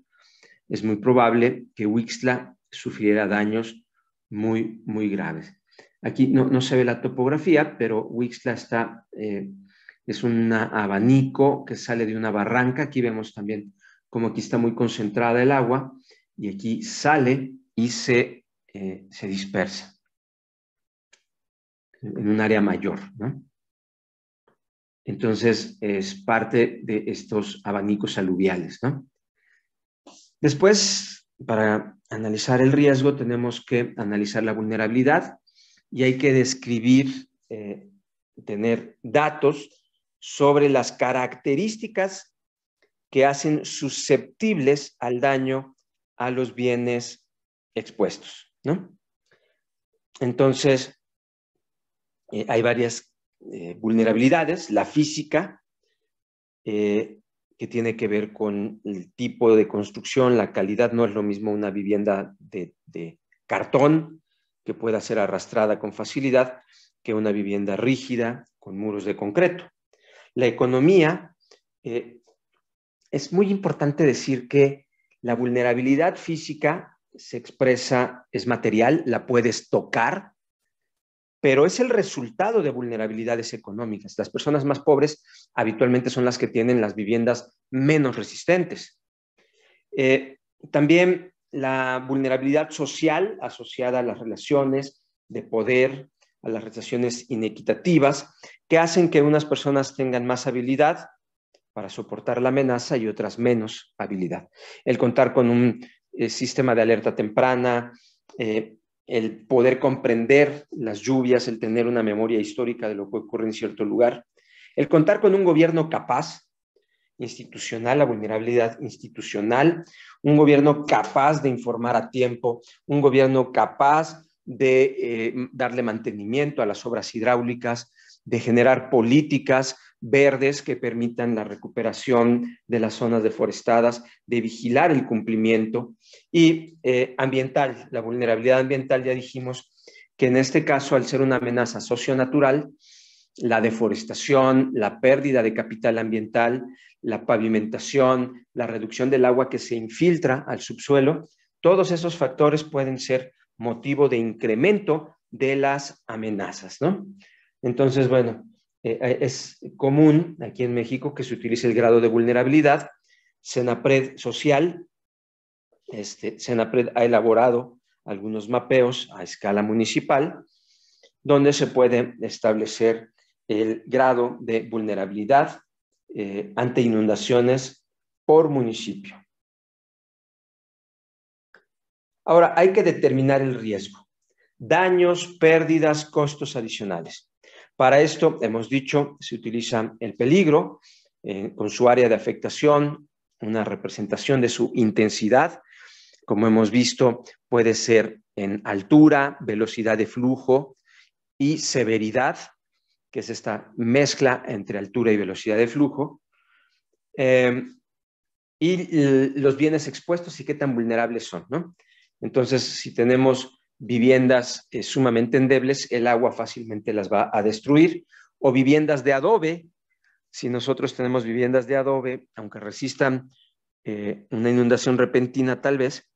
A: es muy probable que Wixla sufriera daños muy, muy graves. Aquí no, se ve la topografía, pero Wixla está, eh, es un abanico que sale de una barranca. Aquí vemos también cómo aquí está muy concentrada el agua y aquí sale y se, eh, se dispersa en un área mayor. ¿no? Entonces, es parte de estos abanicos aluviales. ¿no? Después, para analizar el riesgo, tenemos que analizar la vulnerabilidad y hay que describir, eh, tener datos sobre las características que hacen susceptibles al daño a los bienes expuestos. ¿no? Entonces, eh, hay varias eh, vulnerabilidades, la física, eh, que tiene que ver con el tipo de construcción, la calidad, no es lo mismo una vivienda de, cartón que pueda ser arrastrada con facilidad que una vivienda rígida con muros de concreto. La economía, eh, es muy importante decir que la vulnerabilidad física se expresa, es material, la puedes tocar, pero es el resultado de vulnerabilidades económicas. Las personas más pobres habitualmente son las que tienen las viviendas menos resistentes. Eh, también la vulnerabilidad social asociada a las relaciones de poder, a las relaciones inequitativas, que hacen que unas personas tengan más habilidad para soportar la amenaza y otras menos habilidad. El contar con un eh, sistema de alerta temprana, eh, el poder comprender las lluvias, el tener una memoria histórica de lo que ocurre en cierto lugar, el contar con un gobierno capaz, institucional, la vulnerabilidad institucional, un gobierno capaz de informar a tiempo, un gobierno capaz de eh, darle mantenimiento a las obras hidráulicas, de generar políticas verdes que permitan la recuperación de las zonas deforestadas, de vigilar el cumplimiento y eh, ambiental, la vulnerabilidad ambiental, ya dijimos que en este caso, al ser una amenaza socionatural, la deforestación, la pérdida de capital ambiental, la pavimentación, la reducción del agua que se infiltra al subsuelo, todos esos factores pueden ser motivo de incremento de las amenazas, ¿no? Entonces, bueno, eh, eh, es común aquí en México que se utilice el grado de vulnerabilidad. Senapred Social, este, Senapred ha elaborado algunos mapeos a escala municipal donde se puede establecer el grado de vulnerabilidad eh, ante inundaciones por municipio. Ahora, hay que determinar el riesgo. Daños, pérdidas, costos adicionales. Para esto, hemos dicho, se utiliza el peligro eh, con su área de afectación, una representación de su intensidad. Como hemos visto, puede ser en altura, velocidad de flujo y severidad, que es esta mezcla entre altura y velocidad de flujo. Em, y los bienes expuestos y qué tan vulnerables son. Entonces, si tenemos viviendas eh, sumamente endebles, el agua fácilmente las va a destruir, o viviendas de adobe. Si nosotros tenemos viviendas de adobe, aunque resistan eh, una inundación repentina tal vez,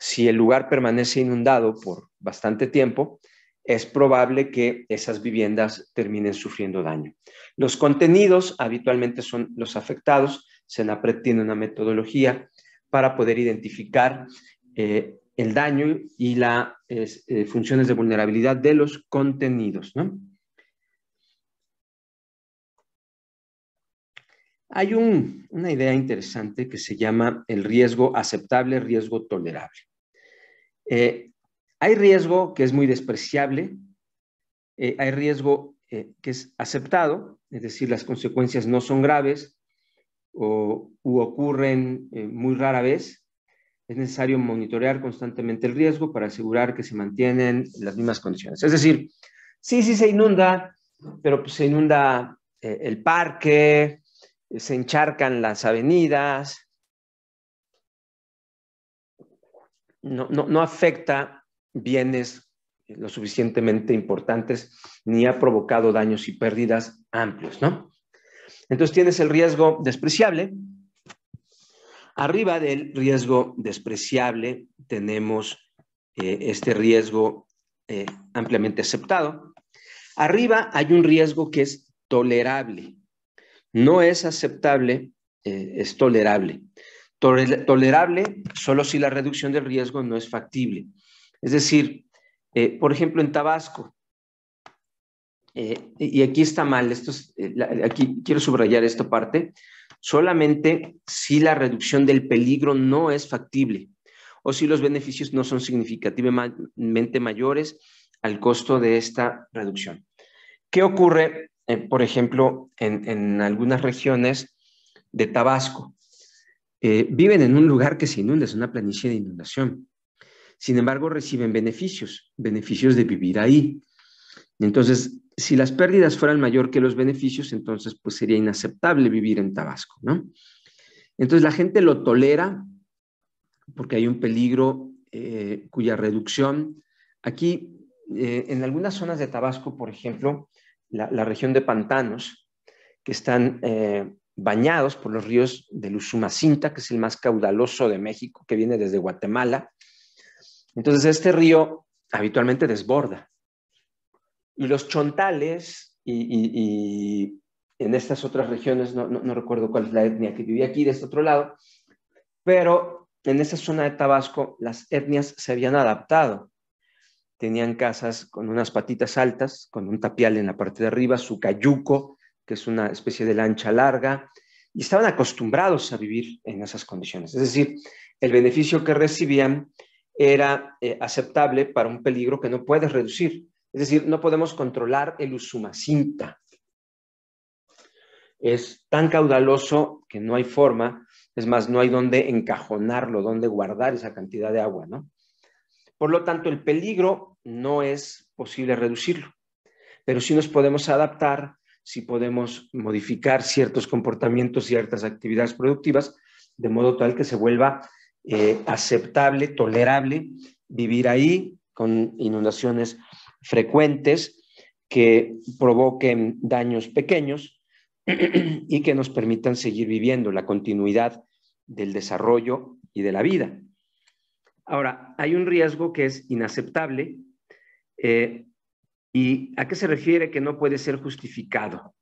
A: si el lugar permanece inundado por bastante tiempo, es probable que esas viviendas terminen sufriendo daño. Los contenidos habitualmente son los afectados. SENAPRED tiene una metodología para poder identificar eh, el daño y las eh, funciones de vulnerabilidad de los contenidos. Hay una idea interesante que se llama el riesgo aceptable, riesgo tolerable. Eh, hay riesgo que es muy despreciable, eh, hay riesgo que es aceptado, es decir, las consecuencias no son graves o u ocurren muy rara vez, es necesario monitorear constantemente el riesgo para asegurar que se mantienen las mismas condiciones. Es decir, sí, sí se inunda, pero pues, se inunda eh, el parque, se encharcan las avenidas, no, no, no afecta bienes lo suficientemente importantes ni ha provocado daños y pérdidas amplios, ¿no? Entonces tienes el riesgo despreciable, Arriba del riesgo despreciable tenemos eh, este riesgo eh, ampliamente aceptado. Arriba hay un riesgo que es tolerable. No es aceptable, eh, es tolerable. tolerable solo si la reducción del riesgo no es factible. Es decir, por ejemplo, en Tabasco, y aquí está mal, esto aquí quiero subrayar esta parte, solamente si la reducción del peligro no es factible o si los beneficios no son significativamente mayores al costo de esta reducción. ¿Qué ocurre, eh, por ejemplo, en, algunas regiones de Tabasco? Eh, viven en un lugar que se inunda, es una planicie de inundación. Sin embargo, reciben beneficios, beneficios de vivir ahí. Entonces, si las pérdidas fueran mayor que los beneficios, entonces pues sería inaceptable vivir en Tabasco, ¿no? Entonces la gente lo tolera porque hay un peligro eh, cuya reducción, aquí eh, en algunas zonas de Tabasco, por ejemplo, la, región de pantanos, que están eh, bañados por los ríos del Usumacinta, que es el más caudaloso de México, que viene desde Guatemala. Entonces este río habitualmente desborda y los chontales y, en estas otras regiones, no, recuerdo cuál es la etnia que vivía aquí de este otro lado, pero en esa zona de Tabasco las etnias se habían adaptado. Tenían casas con unas patitas altas, con un tapial en la parte de arriba, su cayuco, que es una especie de lancha larga, y estaban acostumbrados a vivir en esas condiciones. Es decir, el beneficio que recibían era eh, aceptable para un peligro que no puedes reducir. Es decir, no podemos controlar el usumacinta. Es tan caudaloso que no hay forma, es más, no hay dónde encajonarlo, dónde guardar esa cantidad de agua, ¿no? Por lo tanto, el peligro no es posible reducirlo, pero sí nos podemos adaptar, sí podemos modificar ciertos comportamientos, ciertas actividades productivas, de modo tal que se vuelva eh, aceptable, tolerable vivir ahí con inundaciones frecuentes que provoquen daños pequeños y que nos permitan seguir viviendo la continuidad del desarrollo y de la vida. Ahora, hay un riesgo que es inaceptable eh, y a qué se refiere que no puede ser justificado.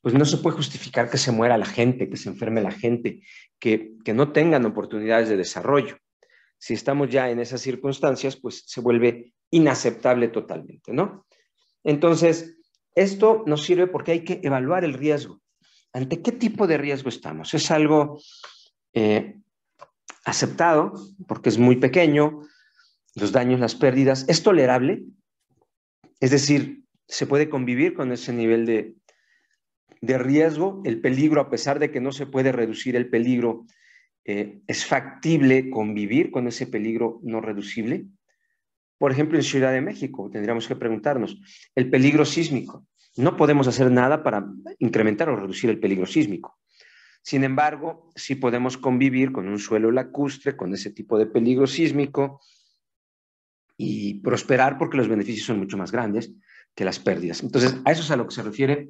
A: Pues no se puede justificar que se muera la gente, que se enferme la gente, que, que no tengan oportunidades de desarrollo. Si estamos ya en esas circunstancias, pues se vuelve inaceptable totalmente, ¿no? Entonces, esto nos sirve porque hay que evaluar el riesgo. ¿Ante qué tipo de riesgo estamos? ¿Es algo eh, aceptado porque es muy pequeño, los daños, las pérdidas? ¿Es tolerable? Es decir, ¿se puede convivir con ese nivel de, riesgo? ¿El peligro, a pesar de que no se puede reducir el peligro, eh, es factible convivir con ese peligro no reducible? Por ejemplo, en Ciudad de México tendríamos que preguntarnos el peligro sísmico. No podemos hacer nada para incrementar o reducir el peligro sísmico. Sin embargo, sí podemos convivir con un suelo lacustre, con ese tipo de peligro sísmico y prosperar porque los beneficios son mucho más grandes que las pérdidas. Entonces, a eso es a lo que se refiere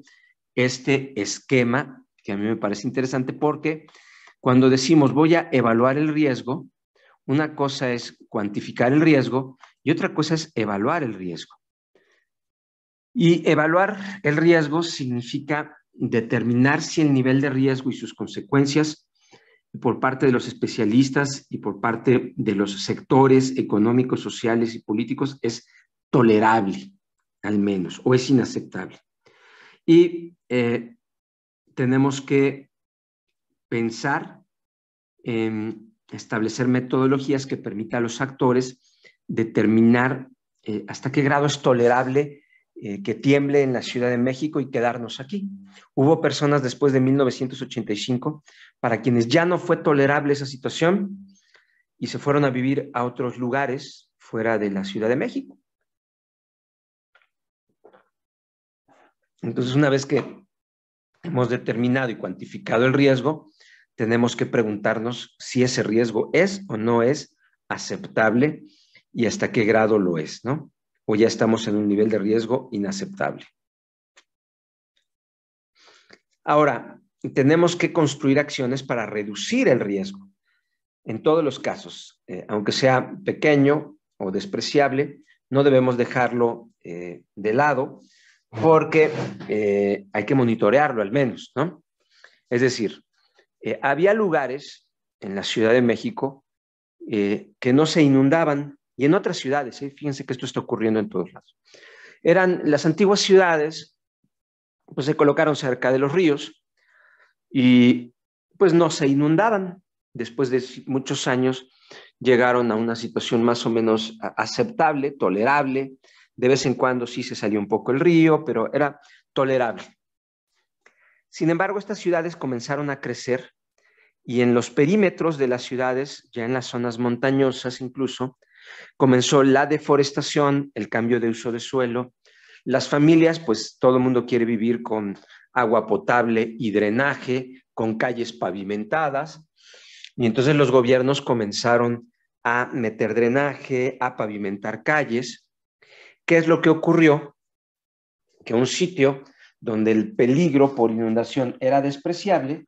A: este esquema, que a mí me parece interesante porque cuando decimos voy a evaluar el riesgo, una cosa es cuantificar el riesgo y otra cosa es evaluar el riesgo. Y evaluar el riesgo significa determinar si el nivel de riesgo y sus consecuencias por parte de los especialistas y por parte de los sectores económicos, sociales y políticos es tolerable, al menos, o es inaceptable. Y eh, tenemos que pensar en establecer metodologías que permitan a los actores determinar eh, hasta qué grado es tolerable eh, que tiemble en la Ciudad de México y quedarnos aquí. Hubo personas después de 1985 para quienes ya no fue tolerable esa situación y se fueron a vivir a otros lugares fuera de la Ciudad de México. Entonces, una vez que hemos determinado y cuantificado el riesgo, tenemos que preguntarnos si ese riesgo es o no es aceptable y hasta qué grado lo es, ¿no? O ya estamos en un nivel de riesgo inaceptable. Ahora, tenemos que construir acciones para reducir el riesgo. En todos los casos, eh, aunque sea pequeño o despreciable, no debemos dejarlo eh, de lado porque eh, hay que monitorearlo al menos, ¿no? Es decir, había lugares en la Ciudad de México que no se inundaban y en otras ciudades. ¿eh? Fíjense que esto está ocurriendo en todos lados. Eran las antiguas ciudades, pues se colocaron cerca de los ríos y pues no se inundaban. Después de muchos años llegaron a una situación más o menos aceptable, tolerable. De vez en cuando sí se salió un poco el río, pero era tolerable. Sin embargo, estas ciudades comenzaron a crecer y en los perímetros de las ciudades, ya en las zonas montañosas incluso, Comenzó la deforestación, el cambio de uso de suelo. Las familias, pues todo el mundo quiere vivir con agua potable y drenaje, con calles pavimentadas. Y entonces los gobiernos comenzaron a meter drenaje, a pavimentar calles. ¿Qué es lo que ocurrió? Que un sitio donde el peligro por inundación era despreciable,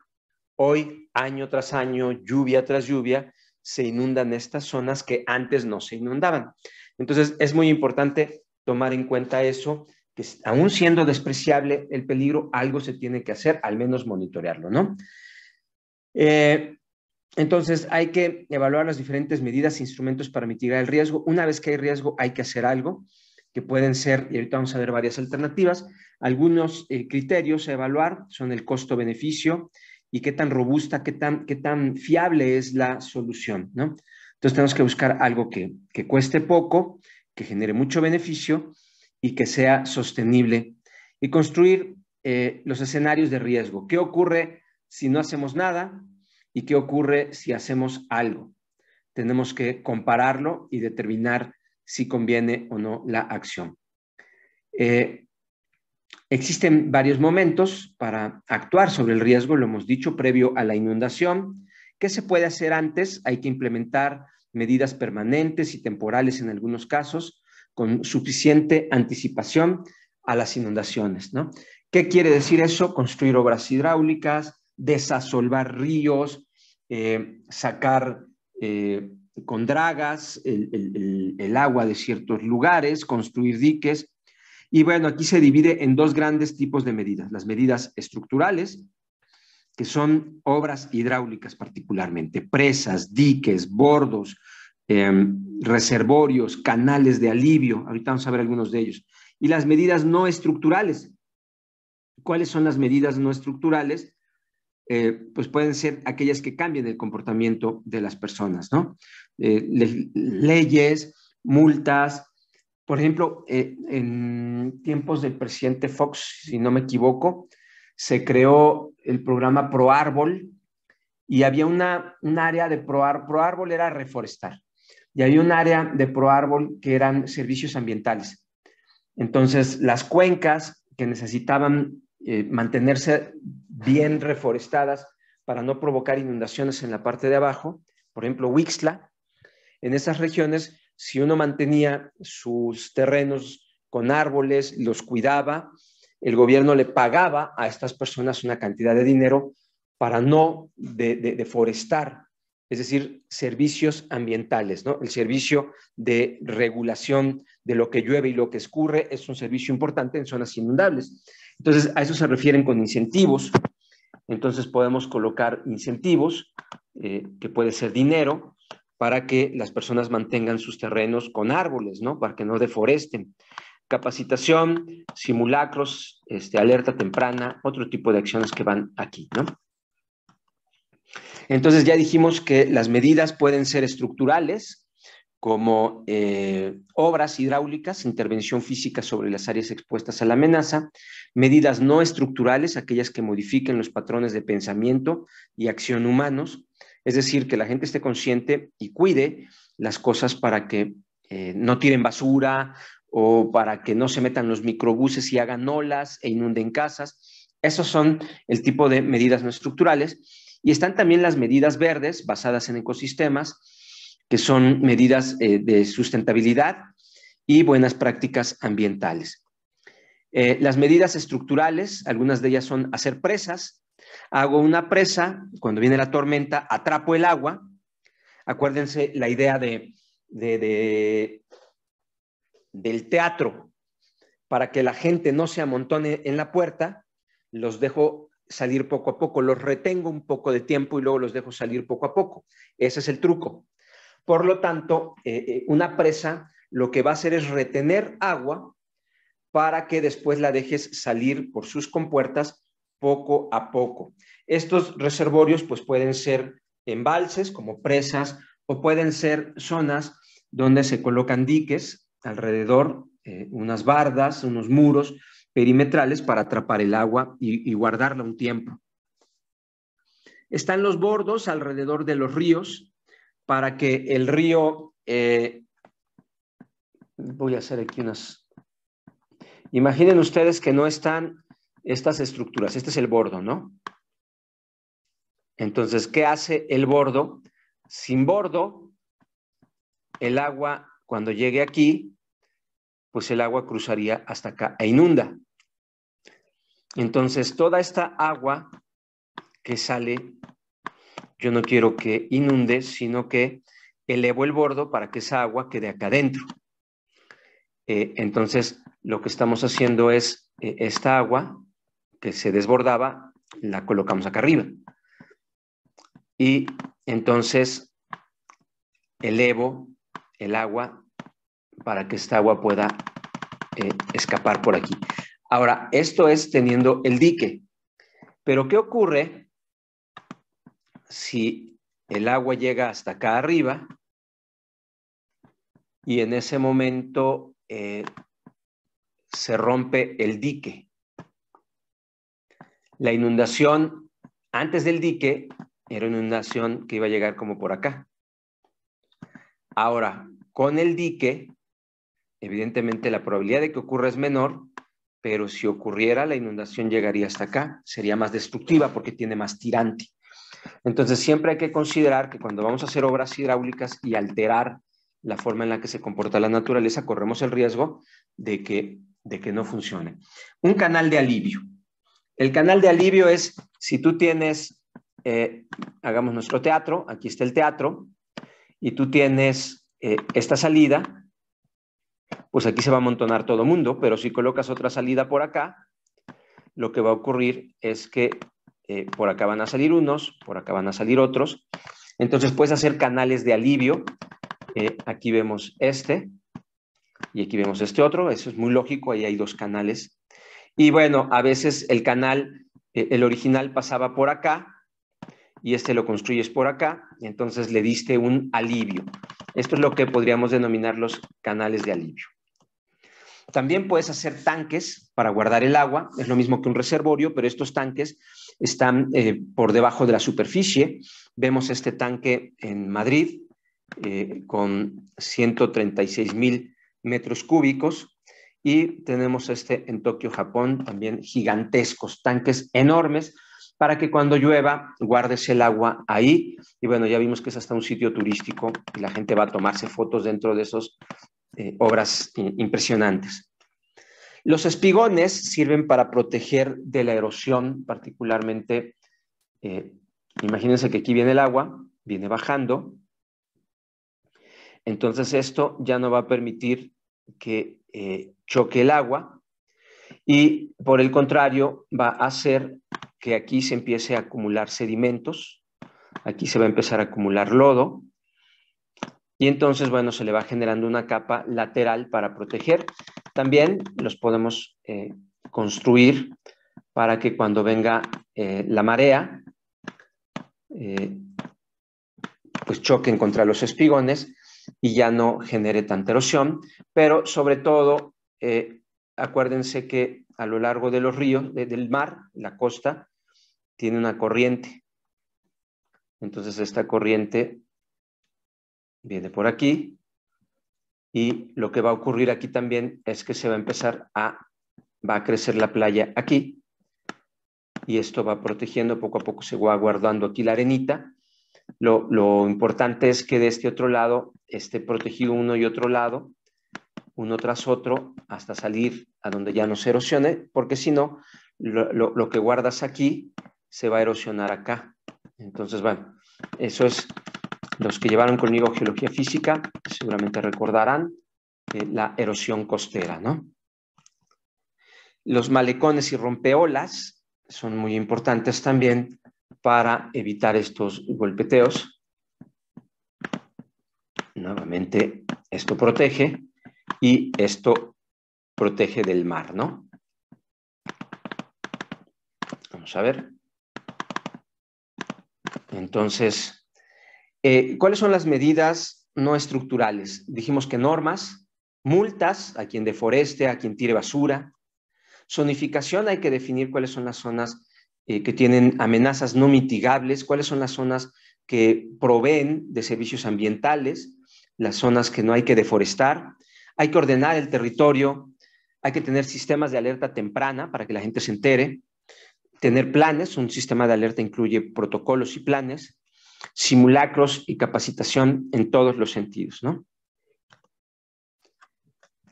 A: hoy, año tras año, lluvia tras lluvia, se inundan estas zonas que antes no se inundaban. Entonces, es muy importante tomar en cuenta eso, que aún siendo despreciable el peligro, algo se tiene que hacer, al menos monitorearlo, ¿no? Eh, entonces, hay que evaluar las diferentes medidas e instrumentos para mitigar el riesgo. Una vez que hay riesgo, hay que hacer algo, que pueden ser, y ahorita vamos a ver varias alternativas. Algunos eh, criterios a evaluar son el costo-beneficio, y qué tan robusta, qué tan, qué tan fiable es la solución, ¿no? Entonces tenemos que buscar algo que, cueste poco, que genere mucho beneficio y que sea sostenible y construir eh, los escenarios de riesgo. ¿Qué ocurre si no hacemos nada y qué ocurre si hacemos algo? Tenemos que compararlo y determinar si conviene o no la acción. Eh, existen varios momentos para actuar sobre el riesgo, lo hemos dicho, previo a la inundación. ¿Qué se puede hacer antes? Hay que implementar medidas permanentes y temporales en algunos casos, con suficiente anticipación a las inundaciones. ¿Qué quiere decir eso? Construir obras hidráulicas, desasolvar ríos, eh, sacar eh, con dragas el, agua de ciertos lugares, construir diques, y bueno, aquí se divide en dos grandes tipos de medidas, las medidas estructurales, que son obras hidráulicas particularmente, presas, diques, bordos, em, reservorios, canales de alivio, ahorita vamos a ver algunos de ellos, y las medidas no estructurales. ¿Cuáles son las medidas no estructurales? Eh, pues pueden ser aquellas que cambien el comportamiento de las personas, ¿no? Eh, leyes, multas, por ejemplo, eh, en tiempos del presidente Fox, si no me equivoco, se creó el programa Pro Árbol y había una, un área de Pro, Pro Árbol era reforestar y había un área de Pro Árbol que eran servicios ambientales. Entonces, las cuencas que necesitaban eh, mantenerse bien reforestadas para no provocar inundaciones en la parte de abajo, por ejemplo, Wixla, en esas regiones si uno mantenía sus terrenos con árboles, los cuidaba, el gobierno le pagaba a estas personas una cantidad de dinero para no deforestar, es decir, servicios ambientales. ¿no? El servicio de regulación de lo que llueve y lo que escurre es un servicio importante en zonas inundables. Entonces, a eso se refieren con incentivos. Entonces, podemos colocar incentivos, eh, que puede ser dinero, para que las personas mantengan sus terrenos con árboles, ¿no? Para que no deforesten. Capacitación, simulacros, este, alerta temprana, otro tipo de acciones que van aquí, ¿no? Entonces ya dijimos que las medidas pueden ser estructurales, como eh, obras hidráulicas, intervención física sobre las áreas expuestas a la amenaza, medidas no estructurales, aquellas que modifiquen los patrones de pensamiento y acción humanos, es decir, que la gente esté consciente y cuide las cosas para que eh, no tiren basura o para que no se metan los microbuses y hagan olas e inunden casas. Esos son el tipo de medidas no estructurales. Y están también las medidas verdes basadas en ecosistemas, que son medidas eh, de sustentabilidad y buenas prácticas ambientales. Eh, las medidas estructurales, algunas de ellas son hacer presas, Hago una presa, cuando viene la tormenta, atrapo el agua. Acuérdense la idea de, del teatro. Para que la gente no se amontone en la puerta, los dejo salir poco a poco, los retengo un poco de tiempo y luego los dejo salir poco a poco. Ese es el truco. Por lo tanto, eh, eh, una presa lo que va a hacer es retener agua para que después la dejes salir por sus compuertas poco a poco. Estos reservorios pues, pueden ser embalses como presas o pueden ser zonas donde se colocan diques alrededor, eh, unas bardas, unos muros perimetrales para atrapar el agua y, guardarla un tiempo. Están los bordos alrededor de los ríos para que el río, eh, voy a hacer aquí unas, imaginen ustedes que no están estas estructuras. Este es el bordo, ¿no? Entonces, ¿qué hace el bordo? Sin bordo, el agua, cuando llegue aquí, pues el agua cruzaría hasta acá e inunda. Entonces, toda esta agua que sale, yo no quiero que inunde, sino que elevo el bordo para que esa agua quede acá adentro. Eh, entonces, lo que estamos haciendo es eh, esta agua, que se desbordaba, la colocamos acá arriba. Y entonces elevo el agua para que esta agua pueda eh, escapar por aquí. Ahora, esto es teniendo el dique. Pero, ¿qué ocurre si el agua llega hasta acá arriba y en ese momento eh, se rompe el dique? La inundación antes del dique era una inundación que iba a llegar como por acá. Ahora, con el dique, evidentemente la probabilidad de que ocurra es menor, pero si ocurriera la inundación llegaría hasta acá, sería más destructiva porque tiene más tirante. Entonces siempre hay que considerar que cuando vamos a hacer obras hidráulicas y alterar la forma en la que se comporta la naturaleza, corremos el riesgo de que, de que no funcione. Un canal de alivio. El canal de alivio es si tú tienes, eh, hagamos nuestro teatro, aquí está el teatro, y tú tienes eh, esta salida, pues aquí se va a amontonar todo el mundo, pero si colocas otra salida por acá, lo que va a ocurrir es que eh, por acá van a salir unos, por acá van a salir otros. Entonces puedes hacer canales de alivio. aquí vemos este y aquí vemos este otro. Eso es muy lógico, ahí hay dos canales y bueno, a veces el canal, eh, el original pasaba por acá y este lo construyes por acá, entonces le diste un alivio. Esto es lo que podríamos denominar los canales de alivio. También puedes hacer tanques para guardar el agua, es lo mismo que un reservorio, pero estos tanques están eh, por debajo de la superficie. Vemos este tanque en Madrid eh, con 136 mil metros cúbicos y tenemos este en Tokio, Japón, también gigantescos tanques enormes para que cuando llueva guardes el agua ahí. Y bueno, ya vimos que es hasta un sitio turístico y la gente va a tomarse fotos dentro de esas eh, obras impresionantes. Los espigones sirven para proteger de la erosión, particularmente, eh, imagínense que aquí viene el agua, viene bajando, entonces esto ya no va a permitir que eh, choque el agua y por el contrario va a hacer que aquí se empiece a acumular sedimentos, aquí se va a empezar a acumular lodo y entonces, bueno, se le va generando una capa lateral para proteger. También los podemos eh, construir para que cuando venga eh, la marea, pues choquen contra los espigones y ya no genere tanta erosión, pero sobre todo, eh, acuérdense que a lo largo de los ríos, del mar, la costa, tiene una corriente. Entonces esta corriente viene por aquí y lo que va a ocurrir aquí también es que se va a empezar a, va a crecer la playa aquí y esto va protegiendo, poco a poco se va guardando aquí la arenita. Lo, lo importante es que de este otro lado esté protegido uno y otro lado, uno tras otro, hasta salir a donde ya no se erosione, porque si no, lo, que guardas aquí se va a erosionar acá. Entonces, bueno, eso es, los que llevaron conmigo geología física seguramente recordarán eh, la erosión costera, ¿no? Los malecones y rompeolas son muy importantes también para evitar estos golpeteos. Nuevamente, esto protege y esto protege del mar, ¿no? Vamos a ver. Entonces, eh, ¿cuáles son las medidas no estructurales? Dijimos que normas, multas a quien deforeste, a quien tire basura. Zonificación, hay que definir cuáles son las zonas eh, que tienen amenazas no mitigables, cuáles son las zonas que proveen de servicios ambientales las zonas que no hay que deforestar, hay que ordenar el territorio, hay que tener sistemas de alerta temprana para que la gente se entere, tener planes, un sistema de alerta incluye protocolos y planes, simulacros y capacitación en todos los sentidos, ¿no?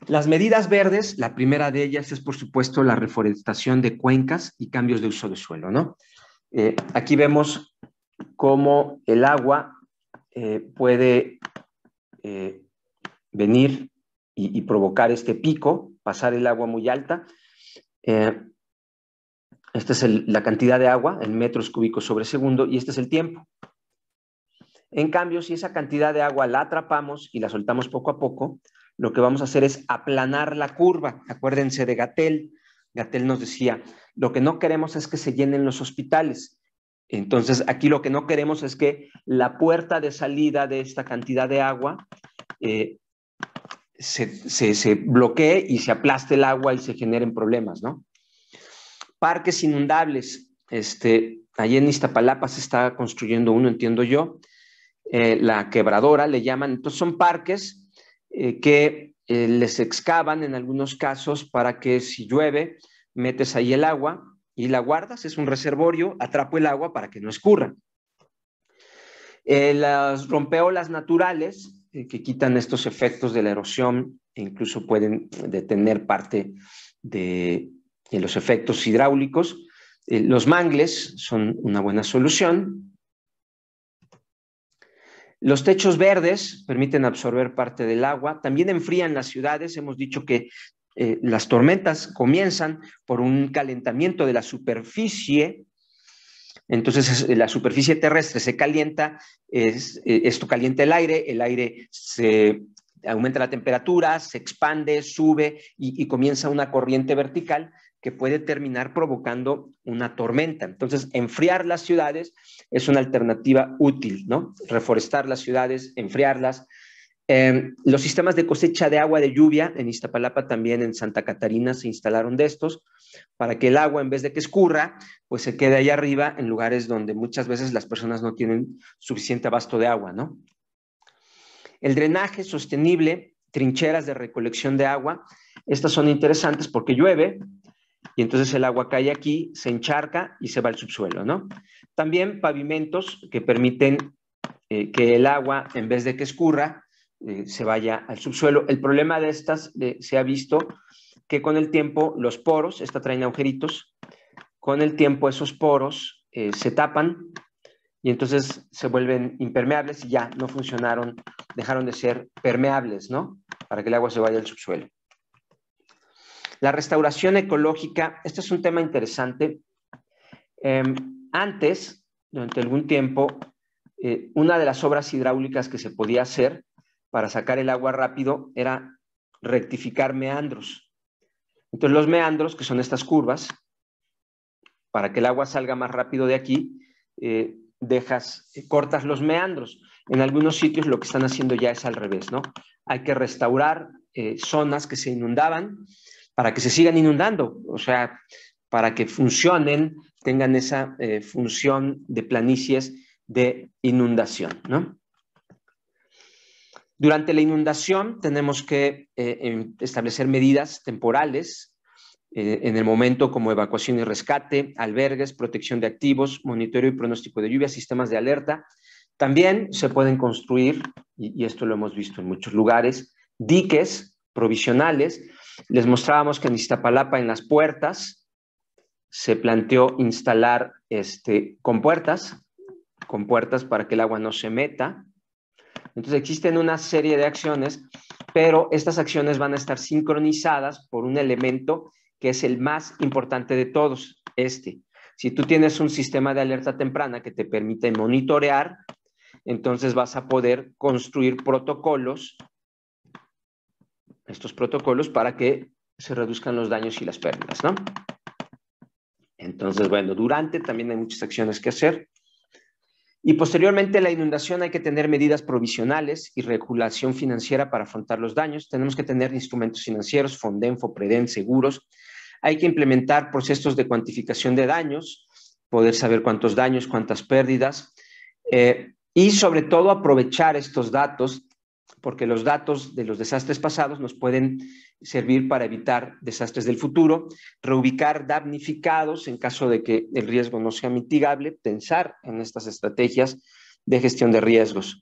A: Las medidas verdes, la primera de ellas es, por supuesto, la reforestación de cuencas y cambios de uso de suelo, ¿no? Eh, aquí vemos cómo el agua eh, puede eh, venir y, provocar este pico, pasar el agua muy alta. Eh, esta es la cantidad de agua en metros cúbicos sobre segundo y este es el tiempo. En cambio, si esa cantidad de agua la atrapamos y la soltamos poco a poco, lo que vamos a hacer es aplanar la curva. Acuérdense de Gatel. Gatel nos decía, lo que no queremos es que se llenen los hospitales. Entonces, aquí lo que no queremos es que la puerta de salida de esta cantidad de agua eh, se, bloquee y se aplaste el agua y se generen problemas, ¿no? Parques inundables. Este, allí en Iztapalapa se está construyendo uno, entiendo yo. Eh, la quebradora le llaman. Entonces, son parques eh, que les excavan en algunos casos para que si llueve, metes ahí el agua y la guardas, es un reservorio, atrapo el agua para que no escurra. Eh, las rompeolas naturales eh, que quitan estos efectos de la erosión e incluso pueden detener parte de, los efectos hidráulicos. Eh, los mangles son una buena solución. Los techos verdes permiten absorber parte del agua. También enfrían las ciudades. Hemos dicho que eh, las tormentas comienzan por un calentamiento de la superficie. Entonces la superficie terrestre se calienta, eh, esto calienta el aire, el aire se aumenta la temperatura, se expande, sube y comienza una corriente vertical que puede terminar provocando una tormenta. Entonces, enfriar las ciudades es una alternativa útil, ¿no? Reforestar las ciudades, enfriarlas, Em, los sistemas de cosecha de agua de lluvia en Iztapalapa, también en Santa Catarina se instalaron de estos, para que el agua, en vez de que escurra, pues se quede ahí arriba en lugares donde muchas veces las personas no tienen suficiente abasto de agua, ¿no? El drenaje sostenible, trincheras de recolección de agua, estas son interesantes porque llueve y entonces el agua cae aquí, se encharca y se va al subsuelo, ¿no? También pavimentos que permiten eh, que el agua, en vez de que escurra, eh, se vaya al subsuelo. El problema de estas se ha visto que con el tiempo los poros, esta traen agujeritos, con el tiempo esos poros eh, se tapan y entonces se vuelven impermeables y ya no funcionaron, dejaron de ser permeables, ¿no? Para que el agua se vaya al subsuelo. La restauración ecológica, este es un tema interesante. Em, antes, durante algún tiempo, eh, una de las obras hidráulicas que se podía hacer para sacar el agua rápido era rectificar meandros. Entonces los meandros, que son estas curvas, para que el agua salga más rápido de aquí, eh, dejas, eh, cortas los meandros. En algunos sitios lo que están haciendo ya es al revés, ¿no? Hay que restaurar eh, zonas que se inundaban para que se sigan inundando, o sea, para que funcionen, tengan esa función de planicies de inundación, ¿no? Durante la inundación tenemos que eh, em, establecer medidas temporales eh, en el momento como evacuación y rescate, albergues, protección de activos, monitoreo y pronóstico de lluvias, sistemas de alerta. También se pueden construir, y, esto lo hemos visto en muchos lugares, diques provisionales. Les mostrábamos que en Iztapalapa, en las puertas, se planteó instalar este, con puertas para que el agua no se meta. Entonces existen una serie de acciones, pero estas acciones van a estar sincronizadas por un elemento que es el más importante de todos, este. Si tú tienes un sistema de alerta temprana que te permite monitorear, entonces vas a poder construir protocolos, estos protocolos para que se reduzcan los daños y las pérdidas, ¿no? Entonces, bueno, durante también hay muchas acciones que hacer. Y posteriormente la inundación hay que tener medidas provisionales y regulación financiera para afrontar los daños. Tenemos que tener instrumentos financieros, Fondenfo, Preden, seguros. Hay que implementar procesos de cuantificación de daños, poder saber cuántos daños, cuántas pérdidas. Eh, y sobre todo aprovechar estos datos porque los datos de los desastres pasados nos pueden servir para evitar desastres del futuro, reubicar damnificados en caso de que el riesgo no sea mitigable, pensar en estas estrategias de gestión de riesgos.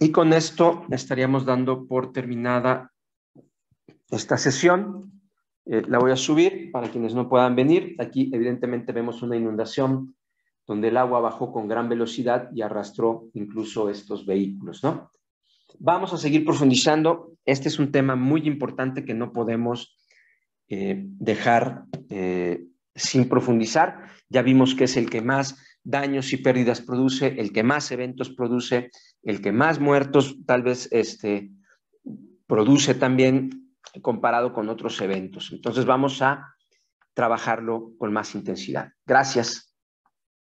A: Y con esto estaríamos dando por terminada esta sesión. Eh, la voy a subir para quienes no puedan venir. Aquí evidentemente vemos una inundación donde el agua bajó con gran velocidad y arrastró incluso estos vehículos, ¿no? Vamos a seguir profundizando. Este es un tema muy importante que no podemos eh, dejar eh, sin profundizar. Ya vimos que es el que más daños y pérdidas produce, el que más eventos produce, el que más muertos tal vez este, produce también comparado con otros eventos. Entonces vamos a trabajarlo con más intensidad. Gracias.